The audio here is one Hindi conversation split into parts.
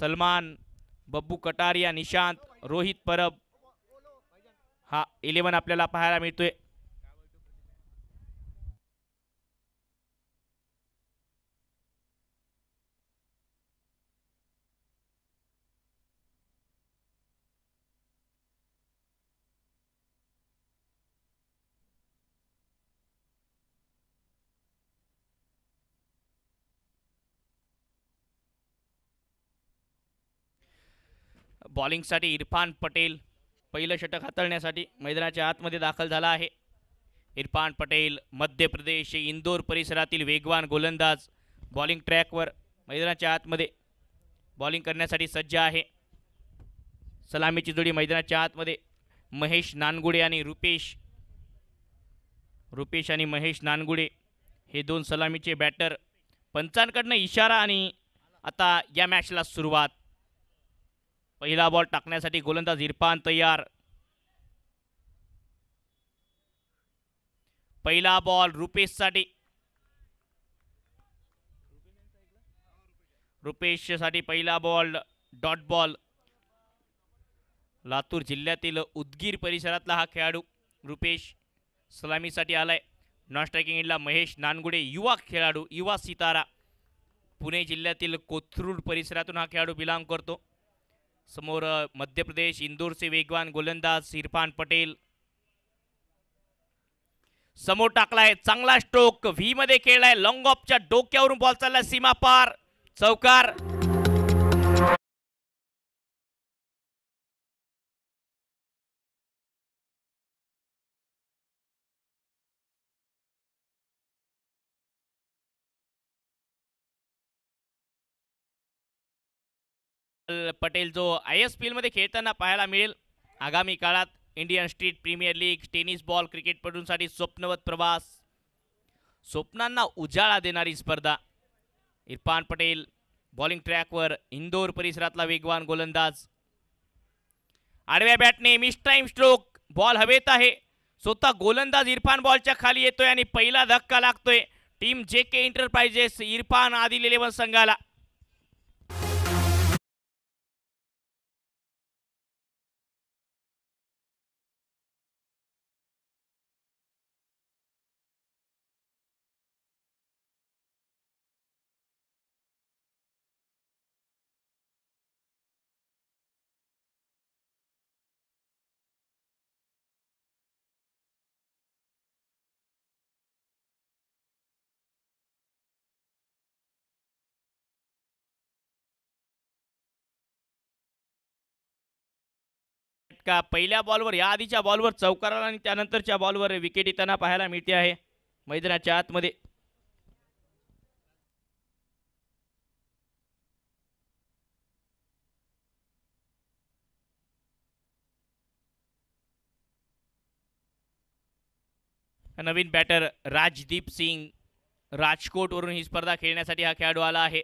सलमान बब्बू कटारिया निशांत रोहित परब हा इलेवन आपल्याला पाहायला मिळतोय बॉलिंगसाठी इरफान पटेल पहिलं षटक हाताळण्यासाठी मैदानाच्या आतमध्ये दाखल झाला आहे इरफान पटेल मध्य प्रदेश इंदोर परिसरातील वेगवान गोलंदाज बॉलिंग ट्रॅकवर मैदानाच्या आतमध्ये बॉलिंग करण्यासाठी सज्ज आहे सलामीची जोडी मैदानाच्या आतमध्ये महेश नानगुडे आणि रुपेश रुपेश आणि महेश नानगुडे हे दोन सलामीचे बॅटर पंचांकडनं इशारा आणि आता या मॅचला सुरुवात पहिला बॉल टाकण्यासाठी गोलंदाज इरफान तयार पहिला बॉल रुपेशसाठी रुपेशसाठी पहिला बॉल डॉट बॉल लातूर जिल्ह्यातील उदगीर परिसरातला हा खेळाडू रुपेश सलामीसाठी आलाय नॉन स्ट्रायकिंग महेश नानगुडे युवा खेळाडू युवा सितारा पुणे जिल्ह्यातील कोथरूड परिसरातून हा खेळाडू बिलॉंग करतो समोर मध्य प्रदेश इंदूरचे वेगवान गोलंदाज इरफान पटेल समोर टाकलाय चांगला स्ट्रोक व्ही मध्ये खेळलाय लॉंग ऑफच्या डोक्यावरून बॉल चाललाय सीमा पार चौकार पटेल जो आय एस पी एलमध्ये खेळताना पाहायला मिळेल आगामी काळात Indian street premier league tennis ball क्रिकेटपटूंसाठी स्वप्नवत प्रवास स्वप्नांना उजाळा देणारी स्पर्धा इरफान पटेल बॉलिंग ट्रॅकवर इंदोर परिसरातला वेगवान गोलंदाज आडव्या बॅटने मिस टाइम स्ट्रोक बॉल हवेत आहे स्वतः गोलंदाज इरफान बॉल च्या खाली येतोय आणि पहिला धक्का लागतोय टीम जे के इंटरप्राइजेस इरफान आदिल इलेव्हन संघाला का पहिल्या बॉलवर या आधीच्या बॉलवर चौकाराला आणि त्यानंतरच्या बॉलवर विकेट येताना पाहायला मिळते आहे मैदानाच्या आतमध्ये नवीन बॅटर राजदीप सिंग राजकोटवरून ही स्पर्धा खेळण्यासाठी हा खेळाडू आला आहे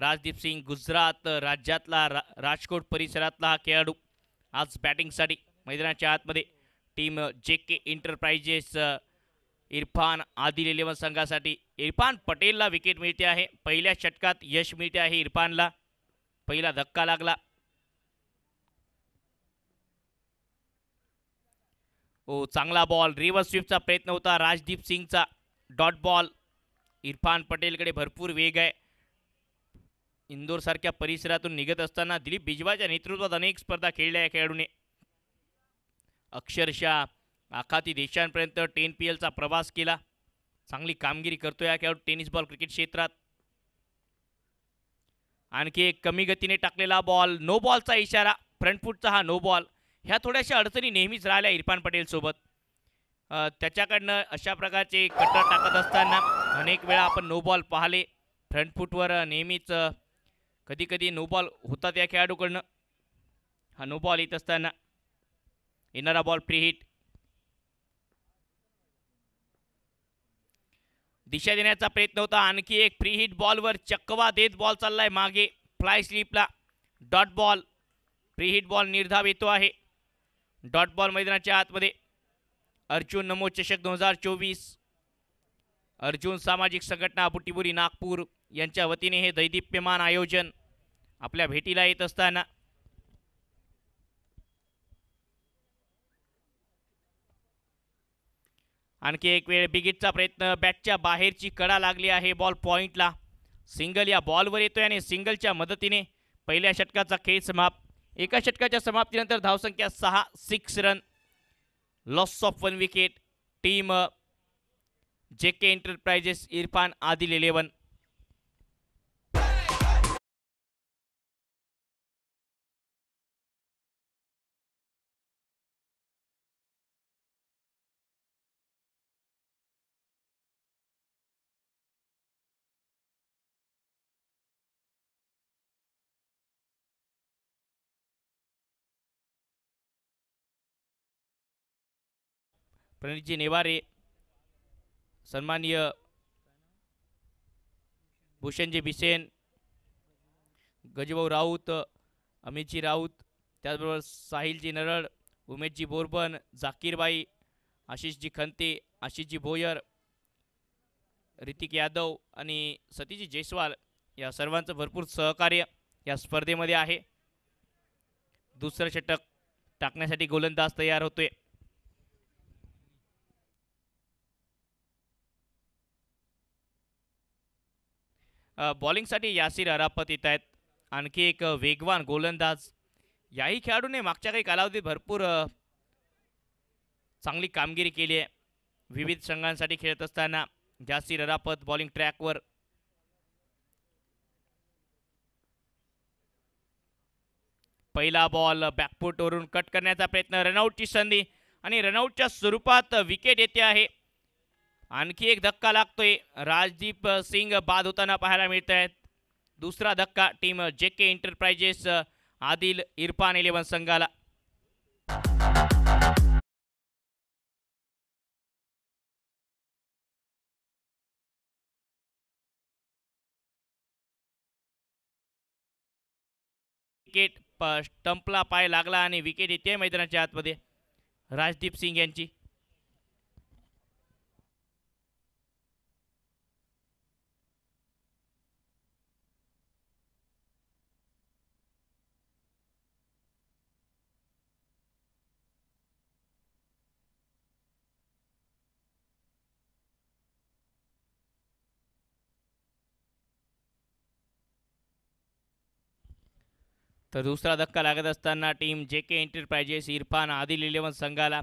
राजदीप सिंग गुजरात राज्यातला राजकोट परिसरातला हा खेळाडू आज बॅटिंगसाठी मैदानाच्या आतमध्ये team J K Irfan Adil eleven संघासाठी इरफान पटेलला विकेट मिळते आहे पहिल्या षटकात यश मिळते आहे इरफानला पहिला धक्का लागला ओ चांगला बॉल रिव्हर्स स्विपचा प्रयत्न होता राजदीप सिंगचा डॉट बॉल इरफान पटेलकडे भरपूर वेग आहे इंदोरसारख्या परिसरातून निघत असताना दिलीप बिजवाच्या नेतृत्वात अनेक स्पर्धा खेळल्या या खेळाडूने अक्षरशः आखाती देशांपर्यंत टेन पी एलचा प्रवास केला चांगली कामगिरी करतो या खेळाडू टेनिस बॉल क्रिकेट क्षेत्रात आणखी एक कमी गतीने टाकलेला बॉल नो बॉलचा इशारा फुटचा हा नो बॉल ह्या थोड्याशा अडचणी नेहमीच राहिल्या इरफान पटेलसोबत त्याच्याकडनं अशा प्रकारचे कटर टाकत असताना अनेक वेळा आपण नो बॉल पाहिले फ्रंटफूटवर नेहमीच कधी कधी नो बॉल होतात या खेळाडूकडनं हा नो बॉल येत असताना येणारा बॉल प्री हिट दिशा देण्याचा प्रयत्न होता आणखी एक प्री हिट बॉलवर चक्कवा देत बॉल चाललाय मागे फ्लाय स्लीपला dot ball free hit ball निर्धाव येतो आहे डॉट बॉल मैदानाच्या आतमध्ये अर्जुन नमो चषक दोन हजार चोवीस अर्जुन सामाजिक संघटना बुटीबुरी नागपूर यांच्या वतीने हे दैदिप्यमान आयोजन आपल्या भेटीला येत असताना आणखी एक वेळ बिगिटचा प्रयत्न बॅटच्या बाहेरची कडा लागली आहे बॉल पॉईंटला सिंगल या बॉलवर येतोय आणि सिंगलच्या मदतीने पहिल्या षटकाचा खेळ समाप्त एका षटकाच्या समाप्तीनंतर धावसंख्या सहा six run loss of one wicket team J K enterprises Irfan Adil eleven Pranitji Neware सन्मान्य भूषणजी बिसेन गजूभाऊ राऊत अमितजी राऊत त्याचबरोबर साहिलजी नरळ उमेशजी बोरबन झाकीरबाई आशिषजी खंते आशिषजी भोयर ऋतिक यादव आणि सतीजी जयस्वाल या सर्वांचं भरपूर सहकार्य या स्पर्धेमध्ये आहे दुसरं षटक टाकण्यासाठी गोलंदाज तयार होतोय बॉलिंगसाठी यासिर अरापत येत आहेत आणखी एक वेगवान गोलंदाज याही खेळाडूने मागच्या काही कालावधीत भरपूर चांगली कामगिरी केली आहे विविध संघांसाठी खेळत असताना यासिर अरापत बॉलिंग ट्रॅकवर पहिला बॉल बॅकफुटवरून कट करण्याचा प्रयत्न रनआउटची संधी आणि रनआउटच्या स्वरूपात विकेट येते आहे आणखी एक धक्का लागतोय राजदीप सिंग बाद होताना पाहायला मिळत आहेत दुसरा धक्का team J K enterprises Adil Irfan eleven संघाला विकेट स्टंपला पाय लागला आणि विकेट येते मैदानाच्या आतमध्ये राजदीप सिंग यांची तर दुसरा धक्का लागत असताना टीम जे के एंटरप्रायजेस इरफान आदिल इलेवन संघाला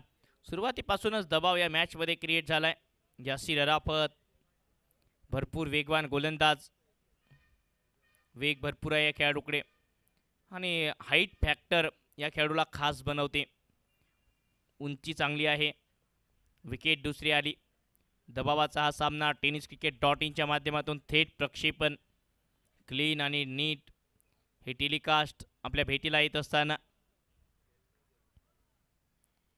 सुरुवातीपासूनच दबाव या मॅचमध्ये क्रिएट झाला आहे जास्ती अराफत भरपूर वेगवान गोलंदाज वेग भरपूर आहे या खेळाडूकडे आणि हाईट फॅक्टर या खेळाडूला खास बनवते उंची चांगली आहे विकेट दुसरी आली दबावाचा हा सामना टेनिस क्रिकेट डॉट इनच्या माध्यमातून थेट प्रक्षेपण क्लीन आणि नीट हे टेलिकास्ट आपल्या भेटीला येत असताना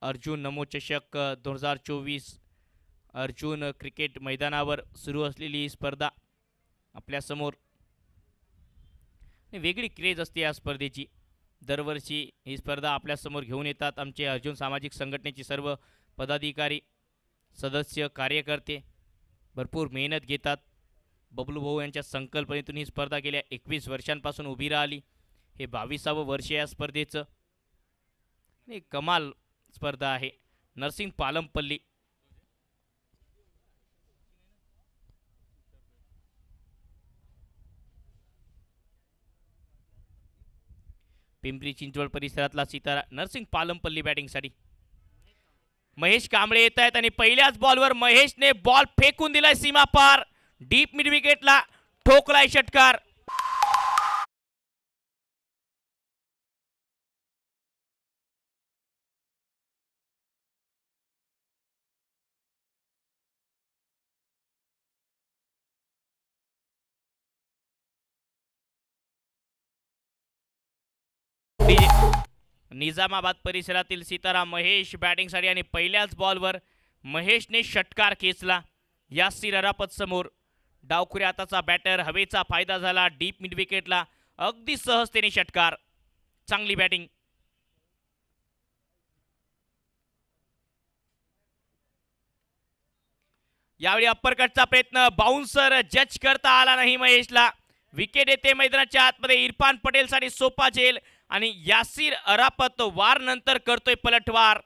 अर्जुन नमोचषक दोन हजार चोवीस अर्जुन क्रिकेट मैदानावर सुरू असलेली ही स्पर्धा आपल्यासमोर वेगळी क्रेज असते या स्पर्धेची दरवर्षी ही स्पर्धा आपल्यासमोर घेऊन येतात आमचे अर्जुन सामाजिक संघटनेचे सर्व पदाधिकारी सदस्य कार्यकर्ते भरपूर मेहनत घेतात बबलू भाऊ यांच्या संकल्पनेतून ही स्पर्धा गेल्या एकवीस वर्षांपासून उभी राहिली हे बावीसावं वर्ष या स्पर्धेचं एक कमाल स्पर्धा आहे नर्सिंग पालमपल्ली पिंपरी चिंचवड परिसरातला सितारा नरसिंग पालमपल्ली बॅटिंगसाठी महेश कांबळे येत आहेत आणि पहिल्याच बॉलवर महेशने बॉल फेकून दिलाय सीमा पार डीप मिडविकेटला ठोकलाय षटकार निजामाबाद परिसरातील सीताराम महेश बॅटिंगसाठी आणि पहिल्याच बॉलवर महेशने षटकार खेचला या सिरारापत समोर डावखुऱ्या आताचा बॅटर हवेचा फायदा झाला डीप मिड विकेटला अगदी सहजतेने षटकार चांगली बॅटिंग यावेळी अप्परकटचा प्रयत्न बाउन्सर जज करता आला नाही महेशला विकेट येते मैदानाच्या आतमध्ये इरफान पटेलसाठी सोपा झेल आणि यासीर अरापत नंतर करतोय पलटवार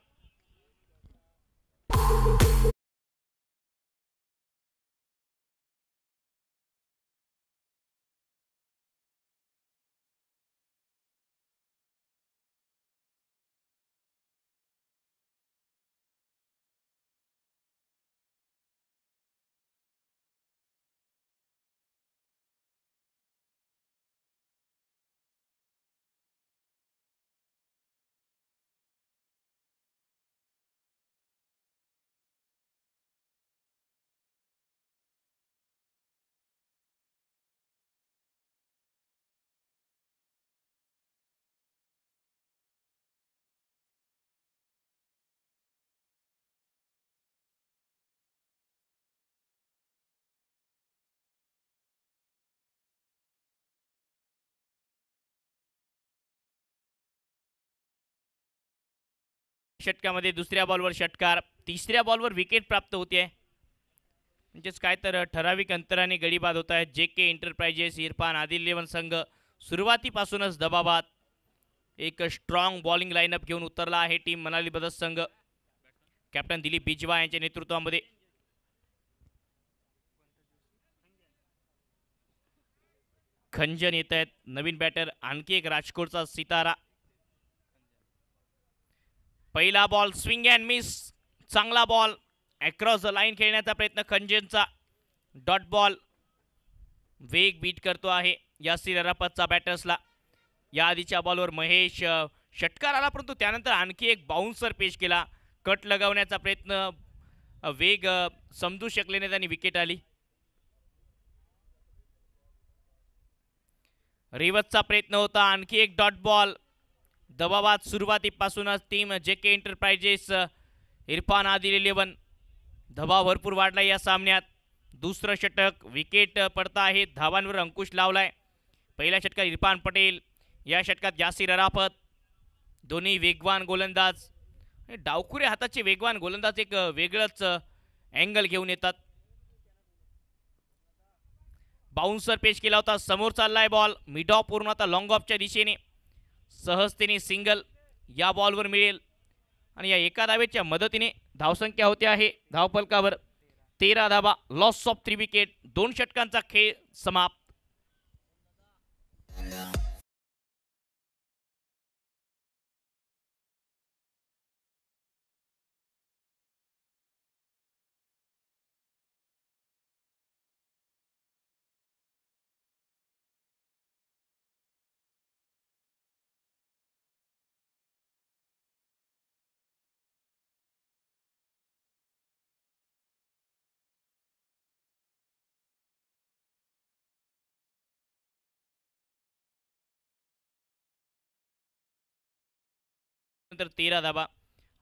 षटकामध्ये दुसऱ्या बॉलवर षटकार तिसऱ्या बॉलवर विकेट प्राप्त होते म्हणजेच काय तर ठराविक अंतराने गडीबाद होत आहेत जे के इंटरप्राइजेस इरफान आदिल लेवन संघ सुरुवातीपासूनच दबावात एक स्ट्रॉंग बॉलिंग लाईनअप घेऊन उतरला आहे टीम मनाली बदस संघ कॅप्टन दिलीप बिजवा यांच्या नेतृत्वामध्ये खंजन येत आहेत नवीन बॅटर आणखी एक राजकोटचा सितारा पहिला बॉल स्विंग अँड मिस चांगला बॉल अक्रॉस द लाईन खेळण्याचा प्रयत्न खंजनचा डॉट बॉल वेग बीट करतो आहे या रपतचा बॅटर्सला या आधीच्या बॉलवर महेश षटकार आला परंतु त्यानंतर आणखी एक बाउन्सर पेश केला कट लगावण्याचा प्रयत्न वेग समजू शकले नाही त्यांनी विकेट आली रेवतचा प्रयत्न होता आणखी एक डॉट बॉल दबावात सुरुवातीपासूनच team J K enterprises Irfan Adil eleven दबाव भरपूर वाढला या सामन्यात दुसरं षटक विकेट पडता आहे धावांवर अंकुश लावला आहे पहिल्या षटकात इरफान पटेल या षटकात यासिर अराफत दोन्ही वेगवान गोलंदाज डावखुरे हाताचे वेगवान गोलंदाज एक वेगळंच अँगल घेऊन येतात बाउन्सर पेश केला होता समोर चाललाय बॉल मिड ऑफ पूर्ण आता लॉंग ऑफच्या दिशेने सहजतेने सिंगल या बॉलवर मिळेल आणि या एका धावेच्या मदतीने धावसंख्या होते आहे धावफलकावर तेरा धावा लॉस ऑफ थ्री विकेट दोन षटकांचा खेळ समाप्त नंतर तेरा धाबा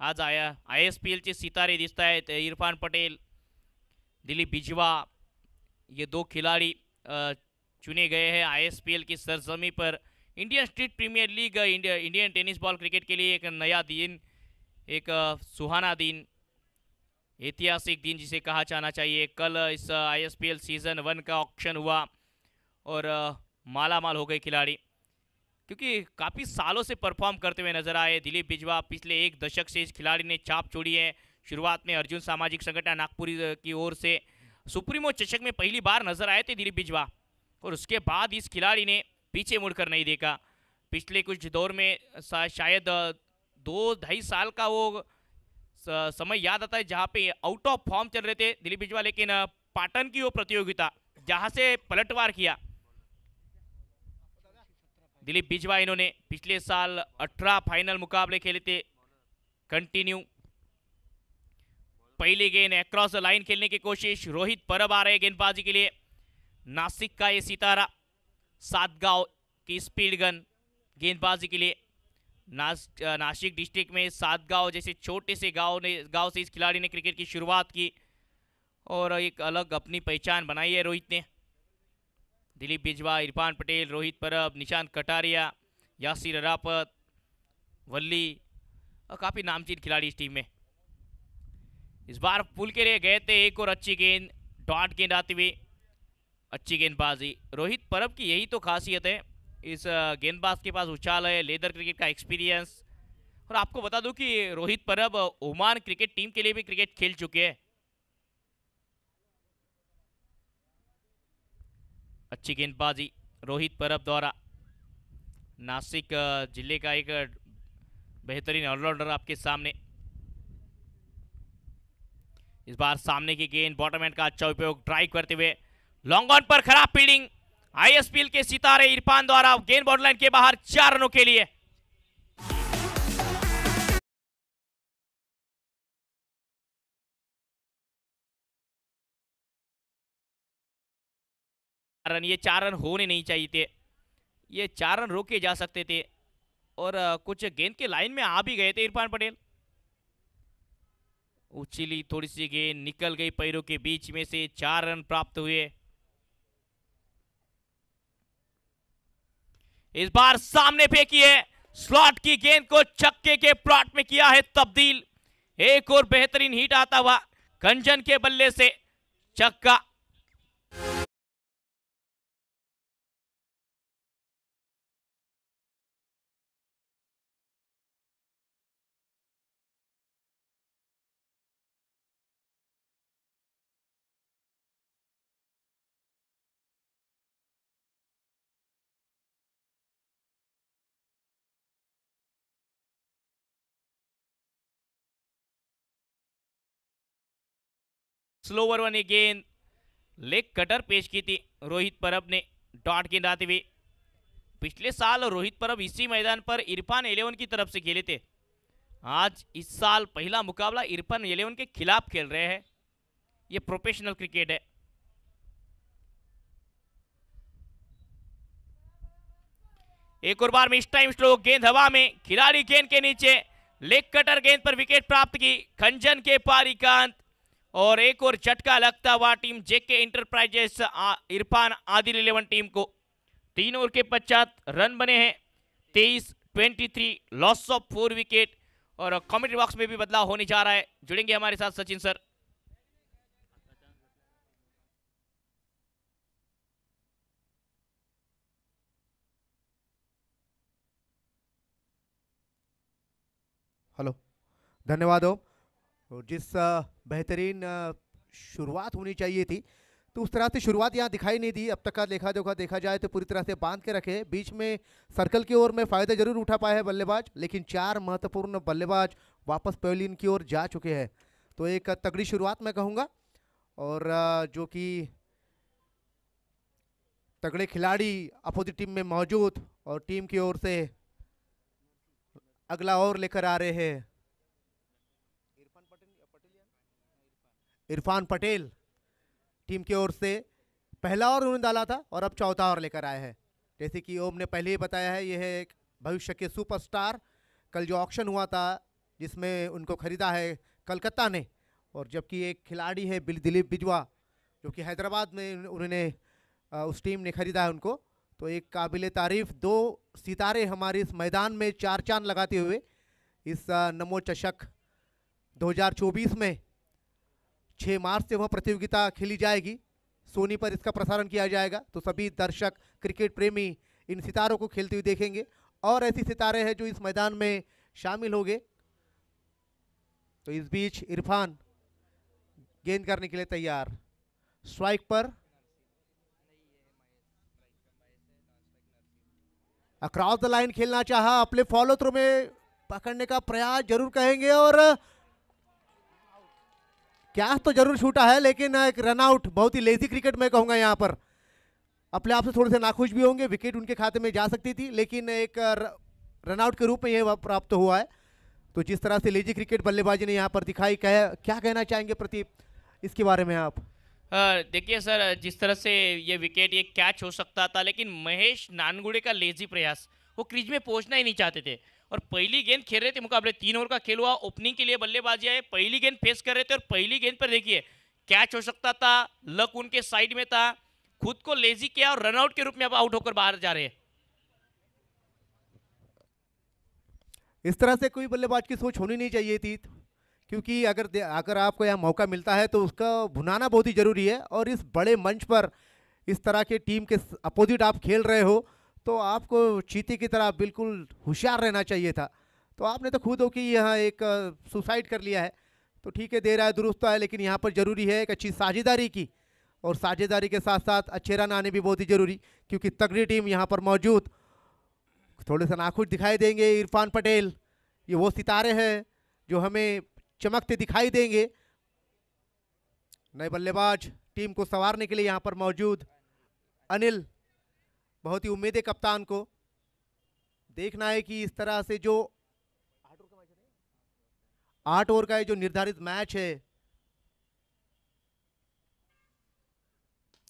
आज आया आई एस पी एलचे सितारे दिसत आहेत इरफान पटेल दिलीप बिजवा ये दो खिलाड़ी चुने गए हैं आई एस पी एल की सरजमी पर Indian street premier league India Indian tennis ball cricket के लिए एक नया दिन एक सुहाना दिन ऐतिहासिक दिन जिसे कहा जाना चाहिए कल इस I S P L season one का ऑक्शन हुआ और माला माल हो गए खिलाड़ी क्योंकि काफ़ी सालों से परफॉर्म करते हुए नजर आए दिलीप बिजवा पिछले एक दशक से इस खिलाड़ी ने छाप छोड़ी है शुरुआत में अर्जुन सामाजिक संगठन नागपुरी की ओर से सुप्रीमो चषक में पहली बार नजर आए थे दिलीप बिजवा और उसके बाद इस खिलाड़ी ने पीछे मुड़कर नहीं देखा पिछले कुछ दौर में शायद दो ढाई साल का वो समय याद आता है जहाँ पे आउट ऑफ फॉर्म चल रहे थे दिलीप बिजवा लेकिन पाटन की वो प्रतियोगिता जहाँ से पलटवार किया दिलीप बिजवा इन्होंने पिछले साल अठारह फाइनल मुकाबले खेले थे कंटिन्यू पहले गेंद एक्रॉस द लाइन खेलने की कोशिश रोहित परब आ रहे गेंदबाजी के लिए नासिक का ये सितारा सातगांव की स्पीड गन गेंदबाजी के लिए नास, नासिक डिस्ट्रिक्ट में सातगांव जैसे छोटे से गांव ने गांव से इस खिलाड़ी ने क्रिकेट की शुरुआत की और एक अलग अपनी पहचान बनाई है रोहित ने दिलीप बिजवा इरफान पटेल रोहित परब निशांत कटारिया यासिर अरापत वल्ली और काफ़ी नामचीन खिलाड़ी इस टीम में इस बार पुल के लिए गए थे एक और अच्छी गेंद डॉट गेंद आती हुई अच्छी गेंदबाजी रोहित परब की यही तो खासियत है इस गेंदबाज के पास उछाल है लेदर क्रिकेट का एक्सपीरियंस और आपको बता दूं कि रोहित परब ओमान क्रिकेट टीम के लिए भी क्रिकेट खेल चुके हैं अच्छी गेंदबाजी रोहित परब द्वारा नासिक जिले का एक बेहतरीन ऑलराउंडर आपके सामने इस बार सामने की गेंद बॉटम एंड का अच्छा उपयोग ड्राइव करते हुए लॉन्ग ऑन पर खराब फील्डिंग आईएसपीएल के सितारे इरफान द्वारा गेंद बॉर्डरलाइन के बाहर चार रनों के लिए रन ये चार रन होने नहीं चाहिए थे ये चार रन रोके जा सकते थे और कुछ गेंद के लाइन में आ भी गए थे इरफान पटेल उछली थोड़ी सी गेंद निकल गई पैरों के बीच में से चार रन प्राप्त हुए इस बार सामने फेंकी है स्लॉट की गेंद को छक्के के प्लॉट में किया है तब्दील एक और बेहतरीन हिट आता हुआ कंजन के बल्ले से छक्का स्लोवर वन गेंद लेग कटर पेश की थी रोहित परब ने डॉट आते हुए पिछले साल रोहित परब इसी मैदान पर इरफान एलेवन की तरफ से खेले थे आज इस साल पहला मुकाबला इरफान एलेवन के खिलाफ खेल रहे हैं ये प्रोफेशनल क्रिकेट है एक और बार में इस टाइम स्लो गेंद हवा में खिलाड़ी गेंद के नीचे लेग कटर गेंद पर विकेट प्राप्त की खंजन के पारिकांत और एक और झटका लगता हुआ team JK enterprises Irfan Adil eleven team को तीन ओवर के पश्चात रन बने हैं तेईस twenty three loss of four wicket और कमेंट्री बॉक्स में भी बदलाव होने जा रहा है जुड़ेंगे हमारे साथ सचिन सर हेलो धन्यवाद ओम और तो जिस बेहतरीन शुरुआत होनी चाहिए थी तो उस तरह से शुरुआत यहाँ दिखाई नहीं दी अब तक का देखा जोखा देखा जाए तो पूरी तरह से बांध के रखे बीच में सर्कल की ओर में फ़ायदा जरूर उठा पाए हैं बल्लेबाज लेकिन चार महत्वपूर्ण बल्लेबाज वापस पेविलियन की ओर जा चुके हैं तो एक तगड़ी शुरुआत मैं कहूँगा और जो कि तगड़े खिलाड़ी अपोजिट टीम में मौजूद और टीम की ओर से अगला ओवर लेकर आ रहे हैं इरफान पटेल टीम की ओर से पहला ओवर उन्होंने डाला था और अब चौथा ओवर लेकर आए हैं जैसे कि ओम ने पहले ही बताया है यह एक भविष्य के सुपरस्टार कल जो ऑक्शन हुआ था जिसमें उनको खरीदा है कलकत्ता ने और जबकि एक खिलाड़ी है बिल दिलीप बिजवा जो कि हैदराबाद में उन्होंने उस टीम ने खरीदा है उनको तो एक काबिल तारीफ दो सितारे हमारे इस मैदान में चार चांद लगाते हुए इस नमो चषक दो में छः मार्च से वह प्रतियोगिता खेली जाएगी सोनी पर इसका प्रसारण किया जाएगा तो सभी दर्शक क्रिकेट प्रेमी इन सितारों को खेलते हुए देखेंगे और ऐसे सितारे हैं जो इस मैदान में शामिल हो तो इस बीच इरफान गेंद करने के लिए तैयार स्ट्राइक पर अक्रॉस द लाइन खेलना चाहा अपने फॉलो थ्रो में पकड़ने का प्रयास जरूर कहेंगे और कैच तो जरूर छूटा है लेकिन एक रनआउट बहुत ही लेजी क्रिकेट मैं कहूँगा यहाँ पर अपने आप से थोड़े से नाखुश भी होंगे विकेट उनके खाते में जा सकती थी लेकिन एक रनआउट के रूप में यह प्राप्त हुआ है तो जिस तरह से लेजी क्रिकेट बल्लेबाजी ने यहाँ पर दिखाई कह क्या कहना चाहेंगे प्रतीप इसके बारे में आप देखिए सर जिस तरह से ये विकेट ये कैच हो सकता था लेकिन महेश नानगुड़े का लेजी प्रयास वो क्रीज में पहुंचना ही नहीं चाहते थे और पहली गेंद खेल रहे थे मुकाबले तीन ओवर का खेल हुआ ओपनिंग के लिए बल्लेबाजी आए पहली गेंद फेस कर रहे थे और पहली गेंद पर देखिए कैच हो सकता था लक उनके साइड में था खुद को लेजी किया और रनआउट के रूप में अब आउट होकर बाहर जा रहे इस तरह से कोई बल्लेबाज की सोच होनी नहीं चाहिए थी क्योंकि अगर अगर आपको यह मौका मिलता है तो उसका भुनाना बहुत ही ज़रूरी है और इस बड़े मंच पर इस तरह के टीम के अपोजिट आप खेल रहे हो तो आपको चीती की तरह बिल्कुल होशियार रहना चाहिए था तो आपने तो खुद हो कि यहाँ एक सुसाइड कर लिया है तो ठीक है दे रहा है दुरुस्त है लेकिन यहाँ पर ज़रूरी है एक अच्छी साझेदारी की और साझेदारी के साथ साथ अच्छे रन आने भी बहुत ही ज़रूरी क्योंकि तगड़ी टीम यहाँ पर मौजूद थोड़े से नाखुश दिखाई देंगे इरफान पटेल ये वो सितारे हैं जो हमें चमकते दिखाई देंगे नए बल्लेबाज टीम को संवारने के लिए यहाँ पर मौजूद अनिल बहुत ही उम्मीद है कप्तान को देखना है कि इस तरह से जो आठ ओवर का जो निर्धारित मैच है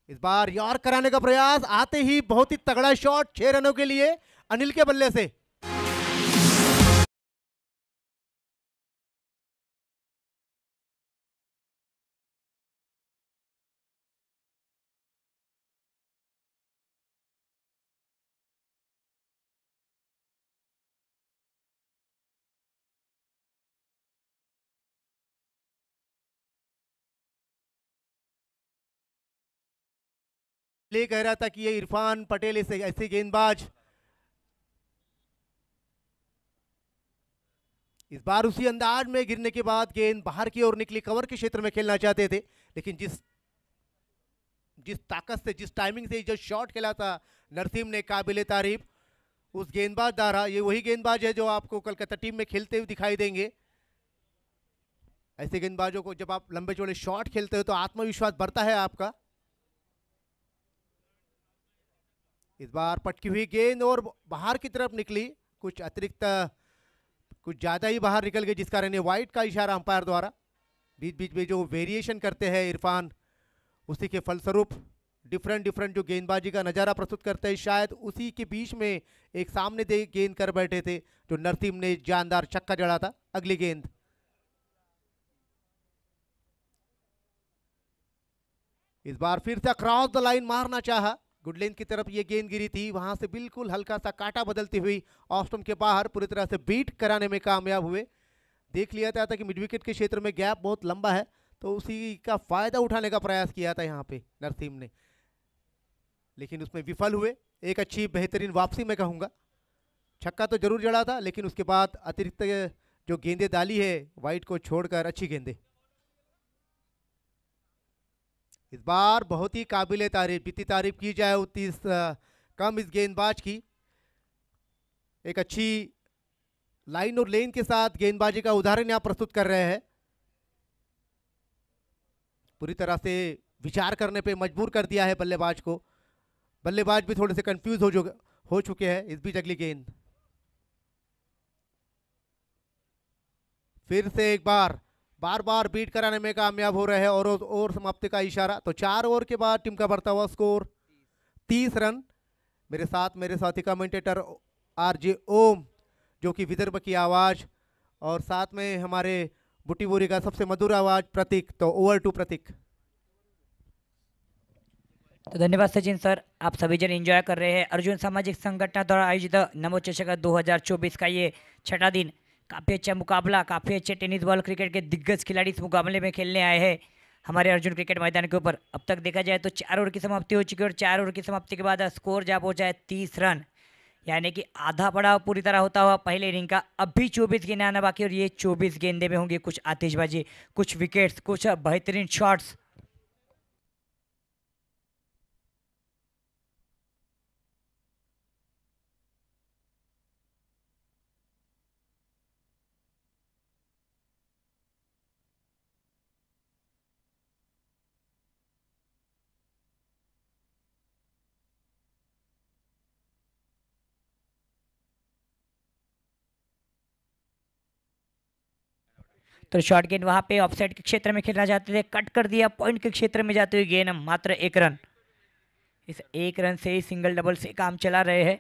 इस बार यार कराने का प्रयास आते ही बहुत ही तगड़ा शॉट छह रनों के लिए अनिल के बल्ले से ले कह रहा था कि ये इरफान पटेल ऐसे ऐसे गेंदबाज इस बार उसी अंदाज में गिरने के बाद गेंद बाहर की ओर निकली कवर के क्षेत्र में खेलना चाहते थे लेकिन जिस जिस ताकत से जिस टाइमिंग से जो शॉट खेला था नरसिम ने काबिल तारीफ उस गेंदबाज दारा ये वही गेंदबाज है जो आपको कलकत्ता टीम में खेलते हुए दिखाई देंगे ऐसे गेंदबाजों को जब आप लंबे चौड़े शॉट खेलते हो तो आत्मविश्वास बढ़ता है आपका इस बार पटकी हुई गेंद और बाहर की तरफ निकली कुछ अतिरिक्त कुछ ज़्यादा ही बाहर निकल गए जिस कारण वाइट का इशारा अंपायर द्वारा बीच बीच में जो वेरिएशन करते हैं इरफान उसी के फलस्वरूप डिफरेंट डिफरेंट जो गेंदबाजी का नज़ारा प्रस्तुत करते हैं शायद उसी के बीच में एक सामने दे गेंद कर बैठे थे जो नरसिम ने जानदार छक्का जड़ा था अगली गेंद इस बार फिर से अक्रॉस द लाइन मारना चाहा गुड लेंथ की तरफ ये गेंद गिरी थी वहां से बिल्कुल हल्का सा काटा बदलती हुई ऑफ्टम के बाहर पूरी तरह से बीट कराने में कामयाब हुए देख लिया था, कि मिड विकेट के क्षेत्र में गैप बहुत लंबा है तो उसी का फायदा उठाने का प्रयास किया था यहाँ पे नरसिम ने लेकिन उसमें विफल हुए एक अच्छी बेहतरीन वापसी मैं कहूँगा छक्का तो जरूर जड़ा था लेकिन उसके बाद अतिरिक्त जो गेंदे डाली है वाइट को छोड़कर अच्छी गेंदे इस बार बहुत ही काबिल तारीफ जितनी तारीफ की जाए उतनी कम इस गेंदबाज की एक अच्छी लाइन और लेन के साथ गेंदबाजी का उदाहरण यहाँ प्रस्तुत कर रहे हैं पूरी तरह से विचार करने पे मजबूर कर दिया है बल्लेबाज को बल्लेबाज भी थोड़े से कंफ्यूज हो जो हो चुके हैं इस बीच अगली गेंद फिर से एक बार बार बार बीट कराने में कामयाब हो रहे हैं और ओवर समाप्ति का इशारा तो चार ओवर के बाद टीम का बढ़ता हुआ स्कोर तीस रन मेरे साथ मेरे साथी कमेंटेटर आर जे ओम जो कि विदर्भ की आवाज़ और साथ में हमारे बुटीबोरी का सबसे मधुर आवाज़ प्रतीक तो ओवर टू प्रतीक तो धन्यवाद सचिन सर आप सभी जन एंजॉय कर रहे हैं अर्जुन सामाजिक संगठन द्वारा आयोजित नमो चषक चौबीस का ये छठा दिन काफ़ी अच्छा मुकाबला काफ़ी अच्छे टेनिस बॉल क्रिकेट के दिग्गज खिलाड़ी इस मुकाबले में खेलने आए हैं हमारे अर्जुन क्रिकेट मैदान के ऊपर अब तक देखा जाए तो चार ओवर की समाप्ति हो चुकी है और चार ओवर की समाप्ति के बाद स्कोर जा पहुँचा है तीस रन यानी कि आधा पड़ाव पूरी तरह होता हुआ पहले इनिंग का अभी चौबीस गेंदें आना बाकी और ये चौबीस गेंदे में होंगे कुछ आतिशबाजी कुछ विकेट्स कुछ बेहतरीन शॉट्स तो शॉर्ट गेंद वहाँ पे ऑफसाइड के क्षेत्र में खेलना चाहते थे कट कर दिया पॉइंट के क्षेत्र में जाते हुए गेंद मात्र एक रन इस एक रन से ही सिंगल डबल से काम चला रहे हैं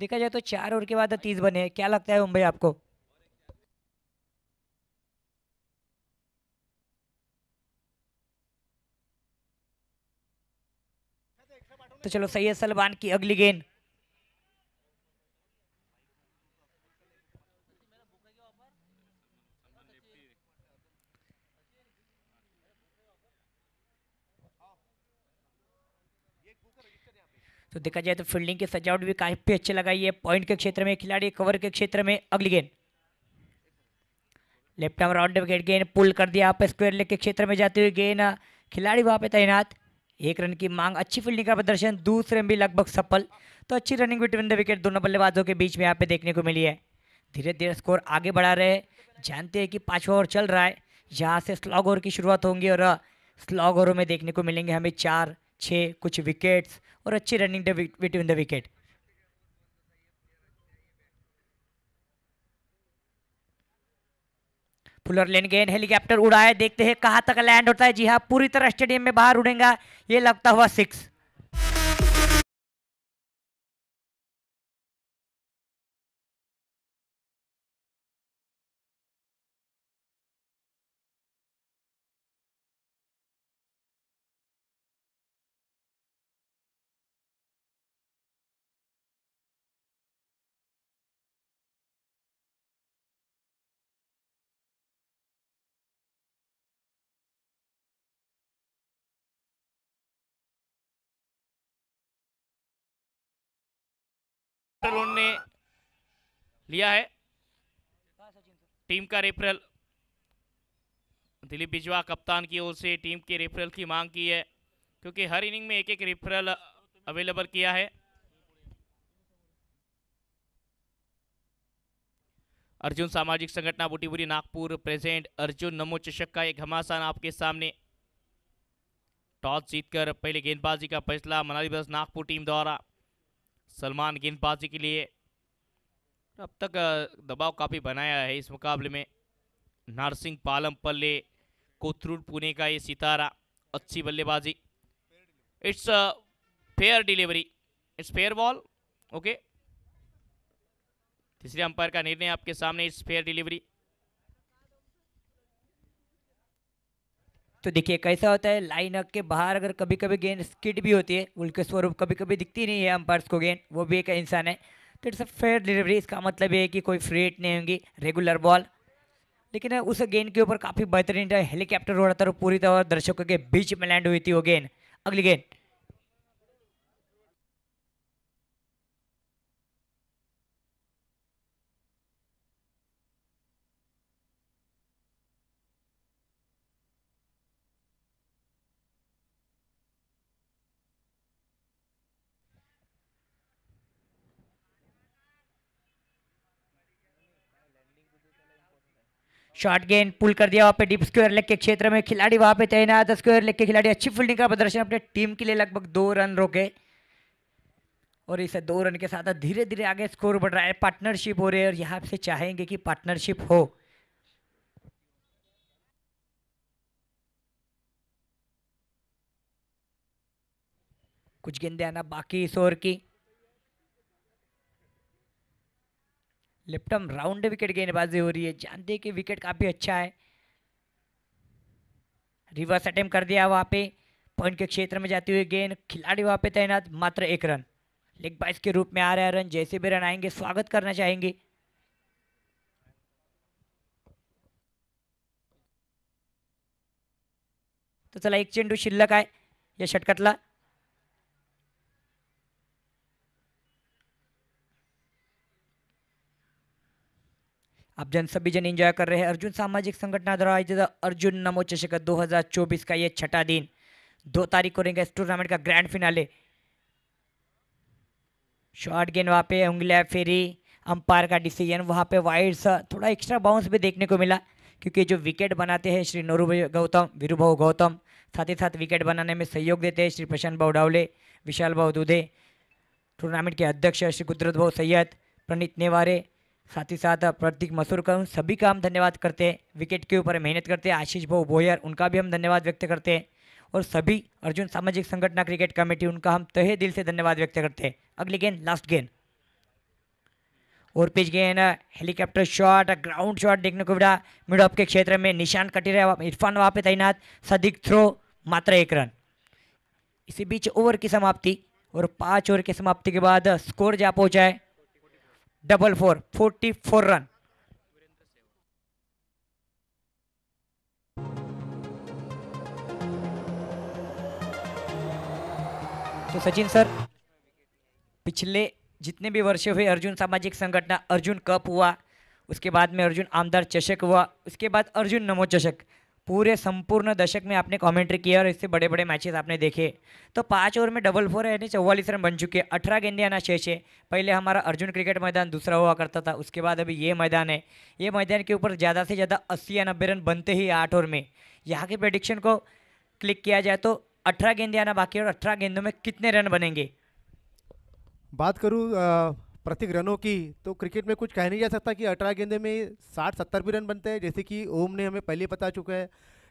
देखा जाए तो चार ओवर के बाद तो तीस बने क्या लगता है मुंबई आपको तो चलो सैयद सलमान की अगली गेंद तो देखा जाए तो फील्डिंग की सजावट भी काफ़ी अच्छी लगाई है पॉइंट के क्षेत्र में खिलाड़ी कवर के क्षेत्र में अगली गेंद लेफ्ट आर्म राउंड विकेट गेंद पुल कर दिया आप स्क्वेयर लेग के क्षेत्र में जाते हुए गेंद खिलाड़ी वहां पे तैनात एक रन की मांग अच्छी फील्डिंग का प्रदर्शन दूसरे में भी लगभग सफल तो अच्छी रनिंग बिटवीन द विकेट दोनों बल्लेबाजों के बीच में यहाँ पे देखने को मिली है धीरे धीरे स्कोर आगे बढ़ा रहे जानते हैं कि पाँचवा ओवर चल रहा है यहाँ से स्लॉग ओवर की शुरुआत होंगी और स्लॉग ओवरों में देखने को मिलेंगे हमें चार छः कुछ विकेट्स और अच्छी running between the wicket fuller length गेंद हेलीकॉप्टर उड़ाए देखते हैं कहाँ तक लैंड होता है जी हाँ पूरी तरह स्टेडियम में बाहर उड़ेगा ये लगता हुआ सिक्स डॉक्टर लोन ने लिया है टीम का रेफरल दिलीप बिजवा कप्तान की ओर से टीम के रेफरल की मांग की है क्योंकि हर इनिंग में एक एक रेफरल अवेलेबल किया है अर्जुन सामाजिक संगठन बुटीबुरी नागपुर प्रेजेंट अर्जुन नमो चषक का एक घमासान आपके सामने टॉस जीतकर पहले गेंदबाजी का फैसला मनाली बस नागपुर टीम द्वारा सलमान गेंदबाजी के लिए अब तक दबाव काफ़ी बनाया है इस मुकाबले में नारसिंह पालम पल्ले कोथरूड पुणे का ये सितारा अच्छी बल्लेबाजी it's fair delivery it's fair ball okay तीसरे अंपायर का निर्णय आपके सामने इट्स फेयर डिलीवरी तो देखिए कैसा होता है लाइन अक के बाहर अगर कभी कभी गेंद स्किट भी होती है उल्के स्वरूप कभी कभी दिखती नहीं है अंपायर्स को गेंद वो भी एक इंसान है तो इट्स अ फेयर डिलीवरी इसका मतलब ये है कि कोई फ्री नहीं होंगी रेगुलर बॉल लेकिन उस गेंद के ऊपर काफ़ी बेहतरीन हेलीकॉप्टर उड़ाता था पूरी तरह दर्शकों के बीच में लैंड हुई थी वो गेंद अगली गेंद शॉर्ट गेंद पुल कर दिया वहाँ पे डीप स्क्वायर लेग के क्षेत्र में खिलाड़ी वहाँ पे तैनात स्क्वायर लेग के खिलाड़ी अच्छी फील्डिंग का प्रदर्शन अपने टीम के लिए लगभग दो रन रोके और इसे दो रन के साथ धीरे धीरे आगे स्कोर बढ़ रहा है पार्टनरशिप हो रही है और यहाँ से चाहेंगे कि पार्टनरशिप हो कुछ गेंदे आना बाकी इस ओवर की लिप्टम राउंड विकेट गेंदबाजी हो रही है जानते कि विकेट काफ़ी अच्छा है रिवर्स अटैम्प कर दिया वहाँ पे पॉइंट के क्षेत्र में जाती हुई गेंद खिलाड़ी वहाँ पे तैनात मात्र एक रन लेग बाइस के रूप में आ रहा है रन जैसे भी रन आएंगे स्वागत करना चाहेंगे तो चला एक चेंडू शिल्लक है या षटकटला आप जन सभी जन एंजॉय कर रहे हैं अर्जुन सामाजिक संगठन द्वारा आयोजित अर्जुन नमो चषक 2024 का ये छठा दिन दो तारीख को रहेंगे इस टूर्नामेंट का ग्रैंड फिनाले शॉर्ट गेंद वहाँ पे उंगलिया फेरी अंपायर का डिसीजन वहाँ पे वाइड सा थोड़ा एक्स्ट्रा बाउंस भी देखने को मिला क्योंकि जो विकेट बनाते हैं श्री नोरू गौतम वीरूभाव गौतम साथ ही साथ विकेट बनाने में सहयोग देते हैं श्री प्रशांत भाव डावले विशाल भाव दूधे टूर्नामेंट के अध्यक्ष श्री कुदरत भाव सैयद प्रणीत नेवारे साथ ही साथ प्रतीक मसूरकर उन सभी का हम धन्यवाद करते हैं विकेट के ऊपर मेहनत करते हैं आशीष भाऊ भोयर उनका भी हम धन्यवाद व्यक्त करते हैं और सभी अर्जुन सामाजिक संगठना क्रिकेट कमेटी उनका हम तहे दिल से धन्यवाद व्यक्त करते हैं अगली गेंद लास्ट गेंद और पिच गेंद हेलीकॉप्टर शॉट ग्राउंड शॉट देखने को मिला मिड ऑफ के क्षेत्र में निशान कटिरा इरफान वहाँ पे तैनात सदिक थ्रो मात्र एक रन इसी बीच ओवर की समाप्ति और पाँच ओवर की समाप्ति के बाद स्कोर जा पहुँचा है double four forty four run तो सचिन सर पिछले जितने भी वर्ष हुए अर्जुन सामाजिक संगठन अर्जुन कप हुआ उसके बाद में अर्जुन आमदार चषक हुआ उसके बाद अर्जुन नमो चषक पूरे संपूर्ण दशक में आपने कमेंट्री किया और इससे बड़े बड़े मैचेस आपने देखे तो पाँच ओवर में डबल फोर यानी चौवालीस रन बन चुके हैं अठारह गेंदे आना छः छः पहले हमारा अर्जुन क्रिकेट मैदान दूसरा हुआ करता था उसके बाद अभी ये मैदान है ये मैदान के ऊपर ज़्यादा से ज़्यादा अस्सी या नब्बे रन बनते ही आठ ओवर में यहाँ के प्रडिक्शन को क्लिक किया जाए तो अठारह गेंदे आना बाकी और अठारह गेंदों में कितने रन बनेंगे बात करूँ प्रतिक रनों की तो क्रिकेट में कुछ कह नहीं जा सकता कि अठारह गेंदे में साठ सत्तर भी रन बनते हैं जैसे कि ओम ने हमें पहले बता चुका है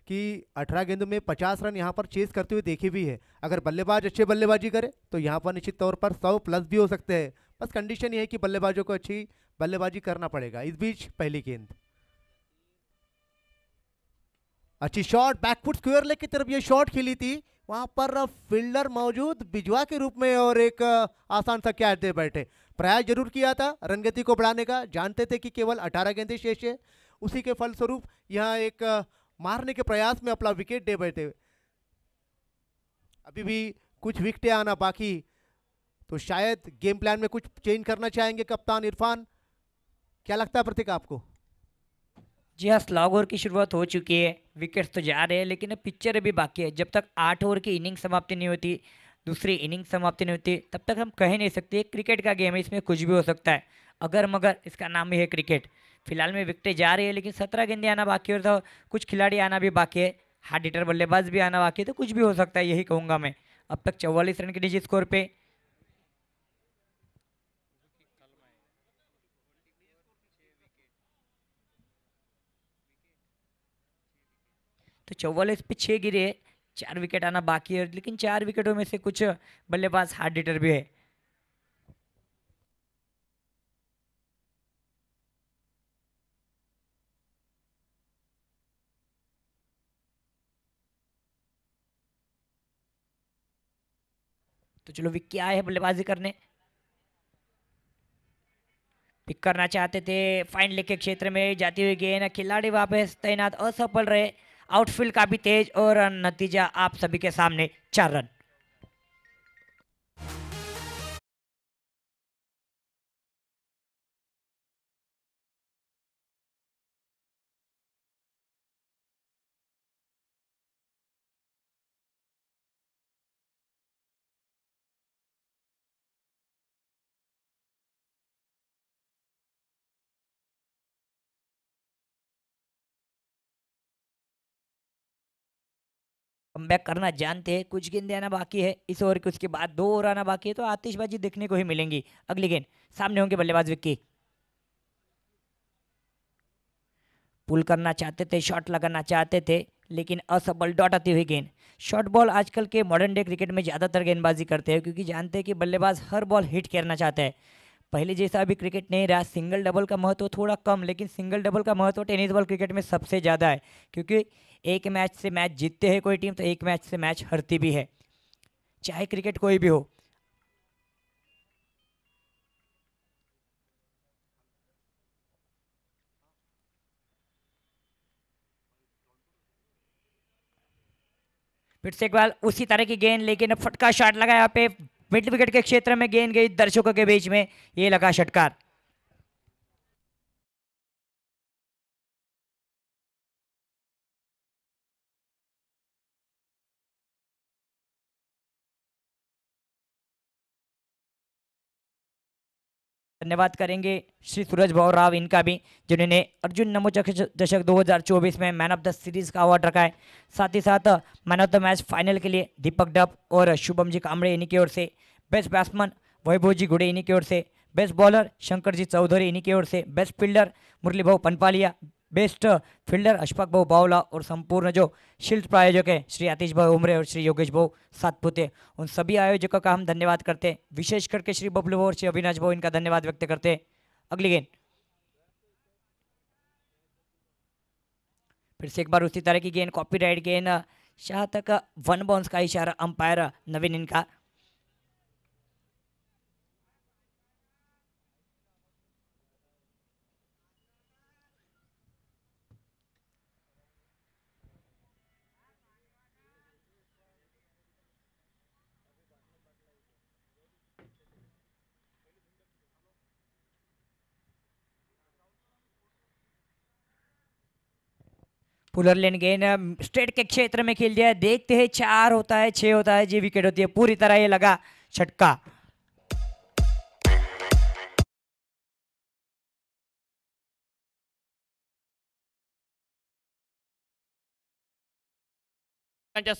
कि अठारह गेंदों में पचास रन यहाँ पर चेस करते हुए देखे भी है अगर बल्लेबाज अच्छे बल्लेबाजी करे तो यहाँ पर निश्चित तौर पर सौ प्लस भी हो सकते हैं बस कंडीशन ये है कि बल्लेबाजों को अच्छी बल्लेबाजी करना पड़ेगा इस बीच पहली गेंद अच्छी शॉट बैकफुट स्क्वेयर लेग की तरफ ये शॉट खेली थी वहां पर फील्डर मौजूद बिजवा के रूप में और एक आसान सा कैच दे बैठे प्रयास जरूर किया था रनगति को बढ़ाने का जानते थे कि केवल 18 गेंदे शेष है उसी के फलस्वरूप यहाँ एक मारने के प्रयास में अपना विकेट दे बैठे अभी भी कुछ विकटें आना बाकी तो शायद गेम प्लान में कुछ चेंज करना चाहेंगे कप्तान इरफान क्या लगता है प्रतीक आपको जी हाँ स्लॉग ओवर की शुरुआत हो चुकी है विकेट्स तो जा रहे हैं लेकिन अब पिक्चर अभी बाकी है जब तक आठ ओवर की इनिंग समाप्ति नहीं होती दूसरी इनिंग समाप्ति नहीं होती तब तक हम कह नहीं सकते क्रिकेट का गेम है इसमें कुछ भी हो सकता है अगर मगर इसका नाम ही है क्रिकेट फिलहाल में विकटें जा रही है लेकिन सत्रह गेंदे आना बाकी और तो कुछ खिलाड़ी आना भी बाकी है हार्ड हिटर बल्लेबाज भी आना बाकी है तो कुछ भी हो सकता है यही कहूँगा मैं अब तक चौवालीस रन के निजी स्कोर पर तो चौवालीस पे छः गिरे चार विकेट आना बाकी है लेकिन चार विकेटों में से कुछ बल्लेबाज हार्ड डिटर भी है तो चलो विक्की आए हैं बल्लेबाजी करने पिक करना चाहते थे फाइन लेके क्षेत्र में जाती हुई गेंद खिलाड़ी वापस तैनात असफल रहे आउटफील्ड का भी तेज और नतीजा आप सभी के सामने चार रन कम करना जानते हैं कुछ गेंदे आना बाकी है इस ओवर के उसके बाद दो ओवर आना बाकी है तो आतिशबाजी देखने को ही मिलेंगी अगली गेंद सामने होंगे बल्लेबाज विक्की पुल करना चाहते थे शॉट लगाना चाहते थे लेकिन असफल डॉट आती हुई गेंद शॉर्ट बॉल आजकल के मॉडर्न डे क्रिकेट में ज़्यादातर गेंदबाजी करते हैं क्योंकि जानते हैं कि बल्लेबाज हर बॉल हिट करना चाहता है पहले जैसा अभी क्रिकेट नहीं रहा सिंगल डबल का महत्व थोड़ा कम लेकिन सिंगल डबल का महत्व टेनिस बॉल क्रिकेट में सबसे ज़्यादा है क्योंकि एक मैच से मैच जीतते हैं कोई टीम तो एक मैच से मैच हरती भी है चाहे क्रिकेट कोई भी हो फिर से एक बार उसी तरह की गेंद लेकिन फटका शॉट लगा यहाँ पे मिड विकेट के क्षेत्र में गेंद गई दर्शकों के बीच में ये लगा षटकार धन्यवाद करेंगे श्री सूरज भाव राव इनका भी जिन्होंने अर्जुन नमोचक दशक 2024 में मैन ऑफ द सीरीज का अवार्ड रखा है साथ ही साथ man of the match final के लिए दीपक डप और शुभम जी कामड़े इन्हीं की ओर से बेस्ट बैट्समैन वैभव जी घुड़े इन्हीं की ओर से बेस्ट बॉलर शंकर जी चौधरी इन्हीं की ओर से बेस्ट फील्डर मुरली भाव पनपालिया बेस्ट फील्डर अशफाक भाऊ बावला और संपूर्ण जो शिल्ड प्रायोजक है श्री आतिश भाई उमरे और श्री योगेश भाऊ सातपुते उन सभी आयोजकों का हम धन्यवाद करते हैं विशेष करके श्री बबलू और श्री अविनाश भाव इनका धन्यवाद व्यक्त करते हैं अगली गेंद फिर से एक बार उसी तरह की गेंद कॉपी राइट गेंद शाह तक वन बॉन्स का इशारा अंपायर नवीन इनका पुलर गेन स्ट्रेट के क्षेत्र में खेल दिया है देखते हैं चार होता है छह होता है जी विकेट होती है पूरी तरह ये लगा छटका